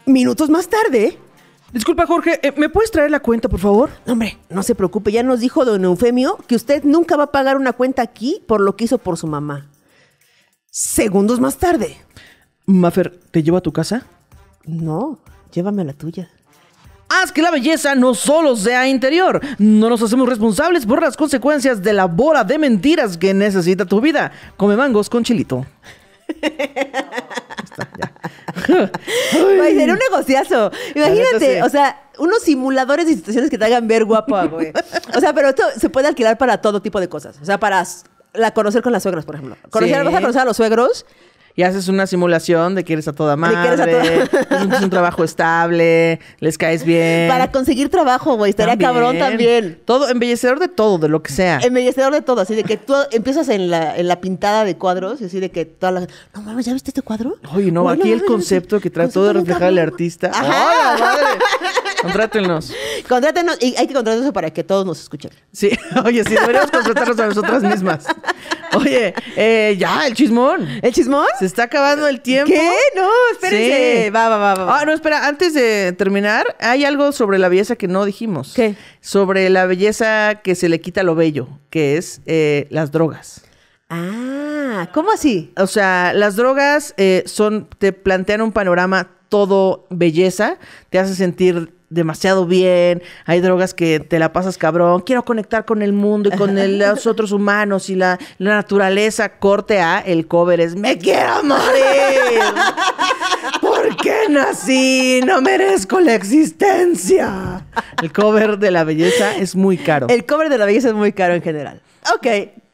Speaker 1: Minutos más tarde.
Speaker 2: Disculpa, Jorge, eh, ¿me puedes traer la cuenta, por favor? hombre, no se preocupe, ya nos dijo don Eufemio que usted nunca va a pagar una cuenta aquí por lo que hizo por su mamá. Segundos más tarde. Maffer, ¿te llevo a tu casa? No, llévame a la tuya.
Speaker 1: Haz que la belleza no solo sea interior. No nos hacemos responsables por las consecuencias de la bola de mentiras que necesita tu vida. Come mangos con chilito. Está,
Speaker 2: ya. Güey, un negociazo. Imagínate, o sea, unos simuladores de situaciones que te hagan ver guapo, güey. O sea, pero esto se puede alquilar para todo tipo de cosas. O sea, para la conocer con las suegras, por ejemplo. a conocer a los suegros
Speaker 1: y haces una simulación de que eres a toda madre, a (laughs) es un trabajo estable, les caes bien. Para
Speaker 2: conseguir trabajo, güey, estaría cabrón también. Todo,
Speaker 1: embellecedor de todo, de lo que sea.
Speaker 2: Embellecedor de todo, así de que tú empiezas en la, en la pintada de cuadros y así de que todas las... No mames, ¿ya viste este cuadro? Oye, no, aquí el concepto que trató de reflejar el artista.
Speaker 1: ¡Ajá!
Speaker 2: Contrátennos. (laughs) Contrátenos y hay que contratarnos para que todos nos escuchen. Sí, (laughs) oye, sí, deberíamos contratarnos a nosotras mismas. Oye, eh, ya, el chismón. ¿El chismón?
Speaker 1: Se está acabando el tiempo. ¿Qué? No, espérense. Sí. Va, va, va, va. Ah, no, espera, antes de terminar, hay algo sobre la belleza que no dijimos. ¿Qué? Sobre la belleza que se le quita lo bello, que es eh, las drogas. Ah, ¿cómo así? O sea, las drogas eh, son, te plantean un panorama todo belleza, te hace sentir demasiado bien, hay drogas que te la pasas cabrón, quiero conectar con el mundo y con (laughs) los otros humanos y la, naturaleza, corte a el cover es me quiero morir. ¿Por qué nací? No merezco la
Speaker 2: existencia.
Speaker 1: El cover de la belleza es muy caro. El
Speaker 2: cover de la belleza es muy caro en general. Ok,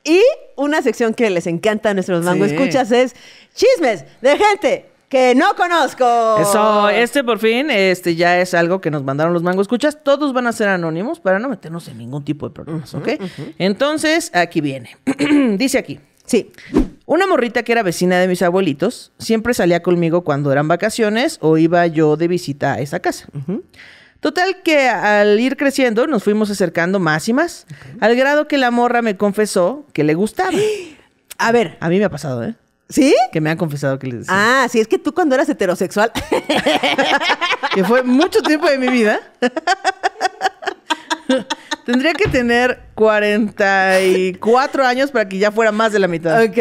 Speaker 2: y una sección que les encanta a nuestros mango escuchas es chismes de gente que no conozco. Eso,
Speaker 1: este por fin, este ya es algo que nos mandaron los mangos. escuchas. Todos van a ser anónimos para no meternos en ningún tipo de problemas, ¿ok? Entonces, aquí viene. (clears throat) Dice aquí. Sí. Una morrita que era vecina de mis abuelitos siempre salía conmigo cuando eran vacaciones o iba yo de visita a esa casa. Total que al ir creciendo nos fuimos acercando más y más, al grado que la morra me confesó que le gustaba. (gasps) A ver, a mí me ha pasado, ¿eh? ¿Sí? Que me han confesado que les decía. Ah, sí, es que tú cuando eras heterosexual. (laughs) que fue mucho tiempo de mi vida. (laughs) Tendría que tener
Speaker 2: 44 años para que ya fuera más de la mitad. Ok.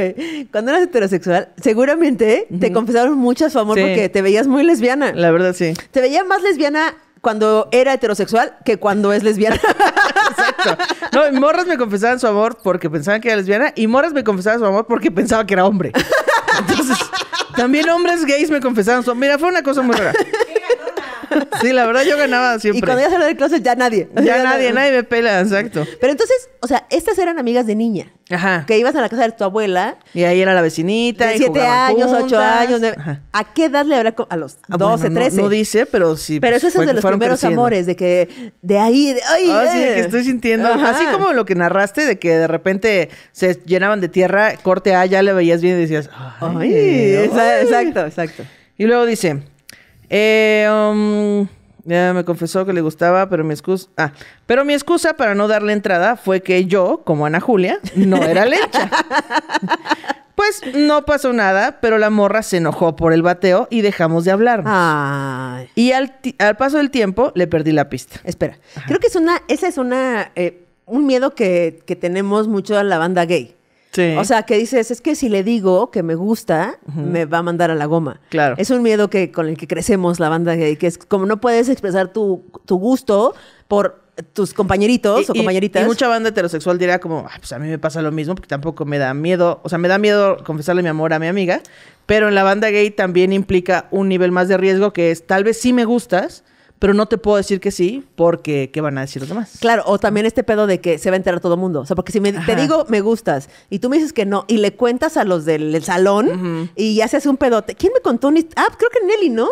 Speaker 2: Cuando eras heterosexual, seguramente te confesaron muchas, su amor porque te veías muy lesbiana. La verdad, sí. Te veía más lesbiana cuando era heterosexual que cuando es lesbiana. (laughs) Exacto. No, morras me
Speaker 1: confesaban su amor porque pensaban que era lesbiana y morras me confesaban su amor porque pensaba que era hombre. Entonces, también hombres gays me confesaban su amor. Mira, fue una cosa muy rara. Sí, la
Speaker 2: verdad yo ganaba siempre. Y cuando ya salgo del closet, ya nadie. Ya, nadie, nadie me pela, exacto. Pero entonces, o sea, estas eran amigas de niña. Ajá. Que ibas a la casa de tu abuela.
Speaker 1: Y ahí era la vecinita.
Speaker 2: De años, ocho años. ¿A qué edad le habrá? A los 12, ah, 13. No, dice,
Speaker 1: pero sí. Pero eso es de los primeros amores,
Speaker 2: de que de ahí. De, ay, ah, eh". que estoy sintiendo. Así como
Speaker 1: lo que narraste, de que de repente se llenaban de tierra, corte A, ya le veías bien y decías. ay. Exacto, exacto. Y luego dice. Eh, um, me confesó que le gustaba, pero mi excusa. Ah, pero mi excusa para no darle entrada fue que yo, como Ana Julia, no era lecha. (laughs) pues no pasó nada, pero la morra se enojó por el bateo y dejamos de hablar Y al, paso del tiempo le perdí la pista. Espera,
Speaker 2: creo que es una, esa es una, eh, un miedo que, que tenemos mucho a la banda gay. O sea, que dices, es que si le digo que me gusta, me va a mandar a la goma. Claro. Es un miedo que con el que crecemos la banda gay, que es como no puedes expresar tu, gusto por tus compañeritos o compañeritas. Y, mucha
Speaker 1: banda heterosexual dirá como, ah, pues a mí me pasa lo mismo porque tampoco me da miedo, o sea, me da miedo confesarle mi amor a mi amiga, pero en la banda gay también implica un nivel más de riesgo que es, tal vez sí me gustas, pero no
Speaker 2: te puedo decir que sí porque ¿qué van a decir los demás? Claro, o también este pedo de que se va a enterar todo el mundo. O sea, porque si me, te digo me gustas y tú me dices que no y le cuentas a los del, salón y ya se hace un pedote. ¿Quién me contó? Ah, creo que Nelly, ¿no?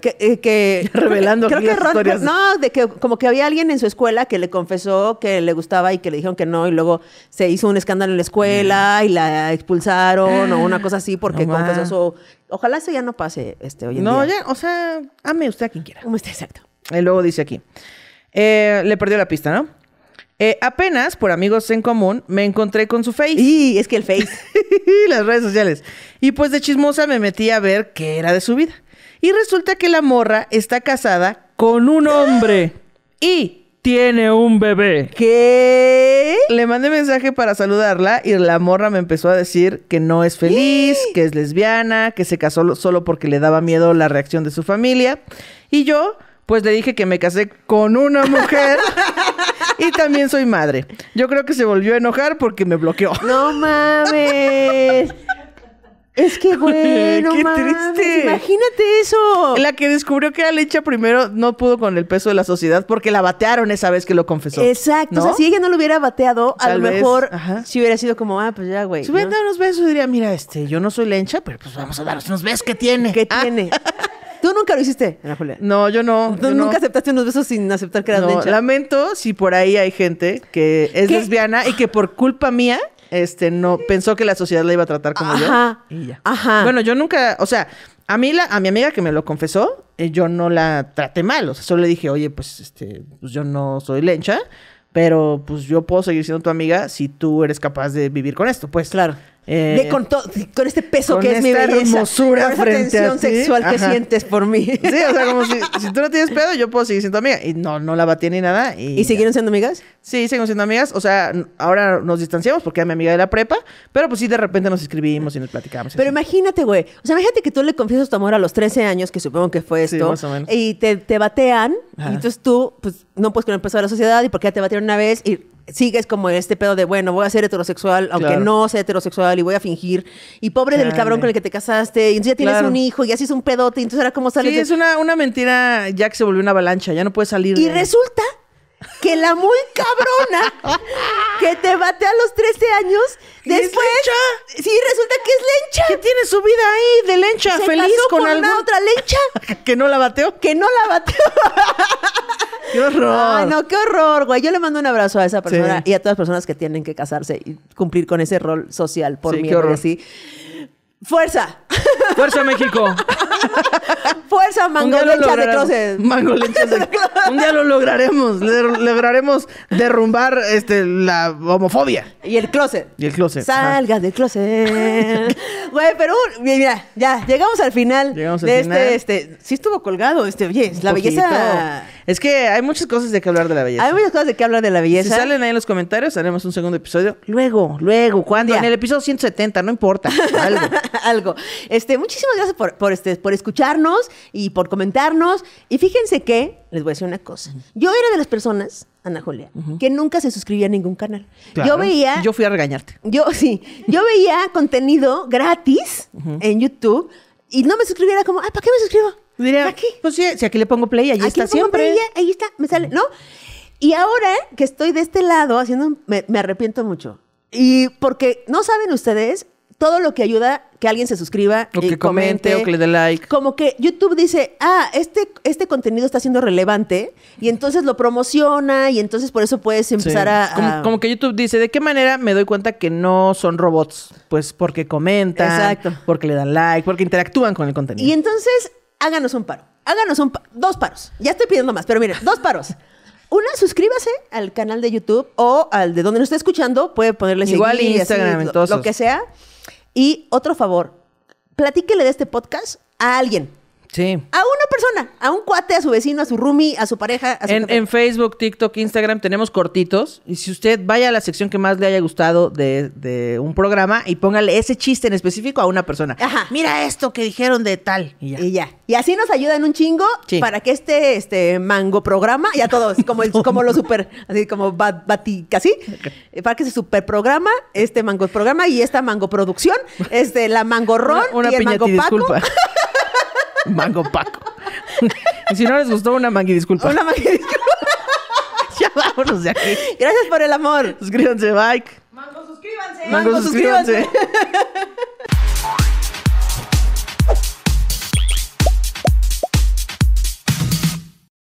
Speaker 2: que, eh, que (laughs) revelando creo creo que no de que como que había alguien en su escuela que le confesó que le gustaba y que le dijeron que no y luego se hizo un escándalo en la escuela mm. y la expulsaron o una cosa así (gasps) porque confesó su, ojalá eso ya no pase este hoy en no, día no
Speaker 1: ya o sea ame usted a quien quiera está exacto y luego dice aquí, eh, le perdió la pista, ¿no? Eh, apenas, por amigos en común, me encontré con su Face. Y es que el Face. (laughs) Las redes sociales. Y pues de chismosa me metí a ver qué era de su vida. Y resulta que la morra está casada con un hombre. (gasps) y tiene un bebé. ¿Qué? Le mandé mensaje para saludarla y la morra me empezó a decir que no es feliz, (gasps) que es lesbiana, que se casó solo porque le daba miedo la reacción de su familia. Y yo pues le dije que me casé con una mujer y también soy madre. Yo creo que se volvió a enojar porque me bloqueó. No mames. Es que, güey, Qué
Speaker 2: triste. Imagínate eso. La
Speaker 1: que descubrió que era lecha primero no pudo con el peso de la sociedad porque la batearon esa vez que lo confesó. Exacto. O sea, si
Speaker 2: ella no lo hubiera bateado, a lo mejor si hubiera sido como, ah, pues ya, güey. Si hubiera dado unos besos, diría, mira, este, yo no soy lencha, pero pues vamos a daros unos besos ¿Qué tiene. ¿Qué tiene? (laughs)
Speaker 1: Tú nunca lo hiciste, Ana Julia. No, yo no. Tú nunca
Speaker 2: aceptaste unos besos sin aceptar que eras no,
Speaker 1: Lamento si por ahí hay gente que es lesbiana y que por culpa mía este no pensó que la sociedad la iba a tratar como yo. Ajá. Bueno, yo nunca, o sea, a mí la, a mi amiga que me lo confesó, eh, yo no la traté mal, o sea, solo le dije, "Oye, pues este, pues yo no soy lencha." pero pues yo puedo seguir siendo tu amiga si tú eres capaz de vivir con esto, pues. Claro de eh, con,
Speaker 2: con, este peso que es mi belleza. con esa tensión sexual que sientes por mí. Sí, o sea, como (laughs) si, tú no tienes pedo,
Speaker 1: yo puedo seguir siendo amiga. Y no, no la batí ni nada. ¿Y, siguieron siendo amigas? Sí, seguimos siendo amigas. O sea, ahora nos distanciamos porque era mi amiga de la prepa, pero pues sí, de repente nos escribimos y nos platicamos. Pero imagínate, güey.
Speaker 2: O sea, imagínate que tú le confiesas tu amor a los 13 años, que supongo que fue esto. Y te, batean. Y entonces tú, pues, no puedes con el peso de la sociedad y porque ya te batieron una vez y sigues como este pedo de, bueno, voy a ser heterosexual, aunque no sea heterosexual y voy a fingir. Y pobre del cabrón con el que te casaste, y entonces ya tienes un hijo y así es un pedote, entonces era como salir. Sí, es una, una mentira ya que se volvió una avalancha,
Speaker 1: ya no puedes salir. Y
Speaker 2: resulta que la muy cabrona que te bate a los 13 años, después. ¿Es lencha? Sí, resulta que es lencha. Que tiene su vida ahí de lencha, feliz con, alguna otra lencha. (laughs) que no la bateó. Que no la bateó. (laughs) ¡Qué horror! Ay, no, qué horror, güey. Yo le mando un abrazo a esa persona y a todas las personas que tienen que casarse y cumplir con ese rol social por sí, Fuerza. Fuerza México. Fuerza lecha de closet. de (laughs) Un día lo lograremos.
Speaker 1: lograremos derrumbar este, la homofobia.
Speaker 2: Y el closet. Y el closet. Salga de del closet. (laughs) Güey, pero mira, ya llegamos al final. Llegamos al este, final. Este, sí estuvo colgado. Este, oye, la belleza
Speaker 1: es que hay muchas cosas de que
Speaker 2: hablar de la belleza. Hay muchas cosas de que hablar de la belleza. Si salen
Speaker 1: ahí en los comentarios, haremos un segundo
Speaker 2: episodio. Luego, luego, cuando en el episodio 170, no importa. (laughs) Algo. algo. Este, muchísimas gracias por, este, por escucharnos y por comentarnos. Y fíjense que, les voy a decir una cosa. Yo era de las personas Ana Julia, que nunca se suscribía a ningún canal. Yo veía. Yo fui a regañarte. Yo sí. Yo veía contenido gratis en YouTube y no me suscribiera como, ¿para qué me suscribo? Diría, aquí. Pues sí, si aquí le pongo play, ahí está pongo siempre. Play, ahí está, me sale, ¿no? Y ahora que estoy de este lado haciendo, me, arrepiento mucho. Y porque no saben ustedes todo lo que ayuda que alguien se suscriba o que comente, o que le dé like. Como que YouTube dice, ah, este, este contenido está siendo relevante y entonces lo promociona y entonces por eso puedes empezar a,
Speaker 1: Como, que YouTube dice, ¿de qué manera me doy cuenta que no son robots? Pues porque comentan, porque le dan like, porque interactúan con el contenido.
Speaker 2: Y entonces háganos un paro. Háganos un dos paros. Ya estoy pidiendo más, pero miren, dos paros. Una, suscríbase al canal de YouTube o al de donde nos esté escuchando. Puede ponerle Igual y Instagram, lo, lo que sea. Y otro favor, platíquele de este podcast a alguien. Sí. A una persona, a un cuate, a su vecino, a su roomie, a su pareja. A su en,
Speaker 1: en, Facebook, TikTok, Instagram tenemos cortitos. Y si usted vaya a la sección que más le haya gustado de, un programa y póngale ese chiste en específico a una persona. Ajá.
Speaker 2: Mira esto que dijeron de tal. Y ya. Y, ya. y así nos ayudan un chingo para que este, este mango programa, Y a todos, (laughs) como, el, como lo super, así como batica, así, eh, para que se super programa, este mango programa y esta mango producción, este, la mango ron una, y el mango (laughs)
Speaker 1: Mango Paco. y (laughs) si no les gustó, una mangui disculpa.
Speaker 2: Una mangui disculpa. (laughs) ya vámonos de aquí. Gracias por el amor. Suscríbanse, bike. Mango,
Speaker 1: suscríbanse. Mango, suscríbanse. (laughs)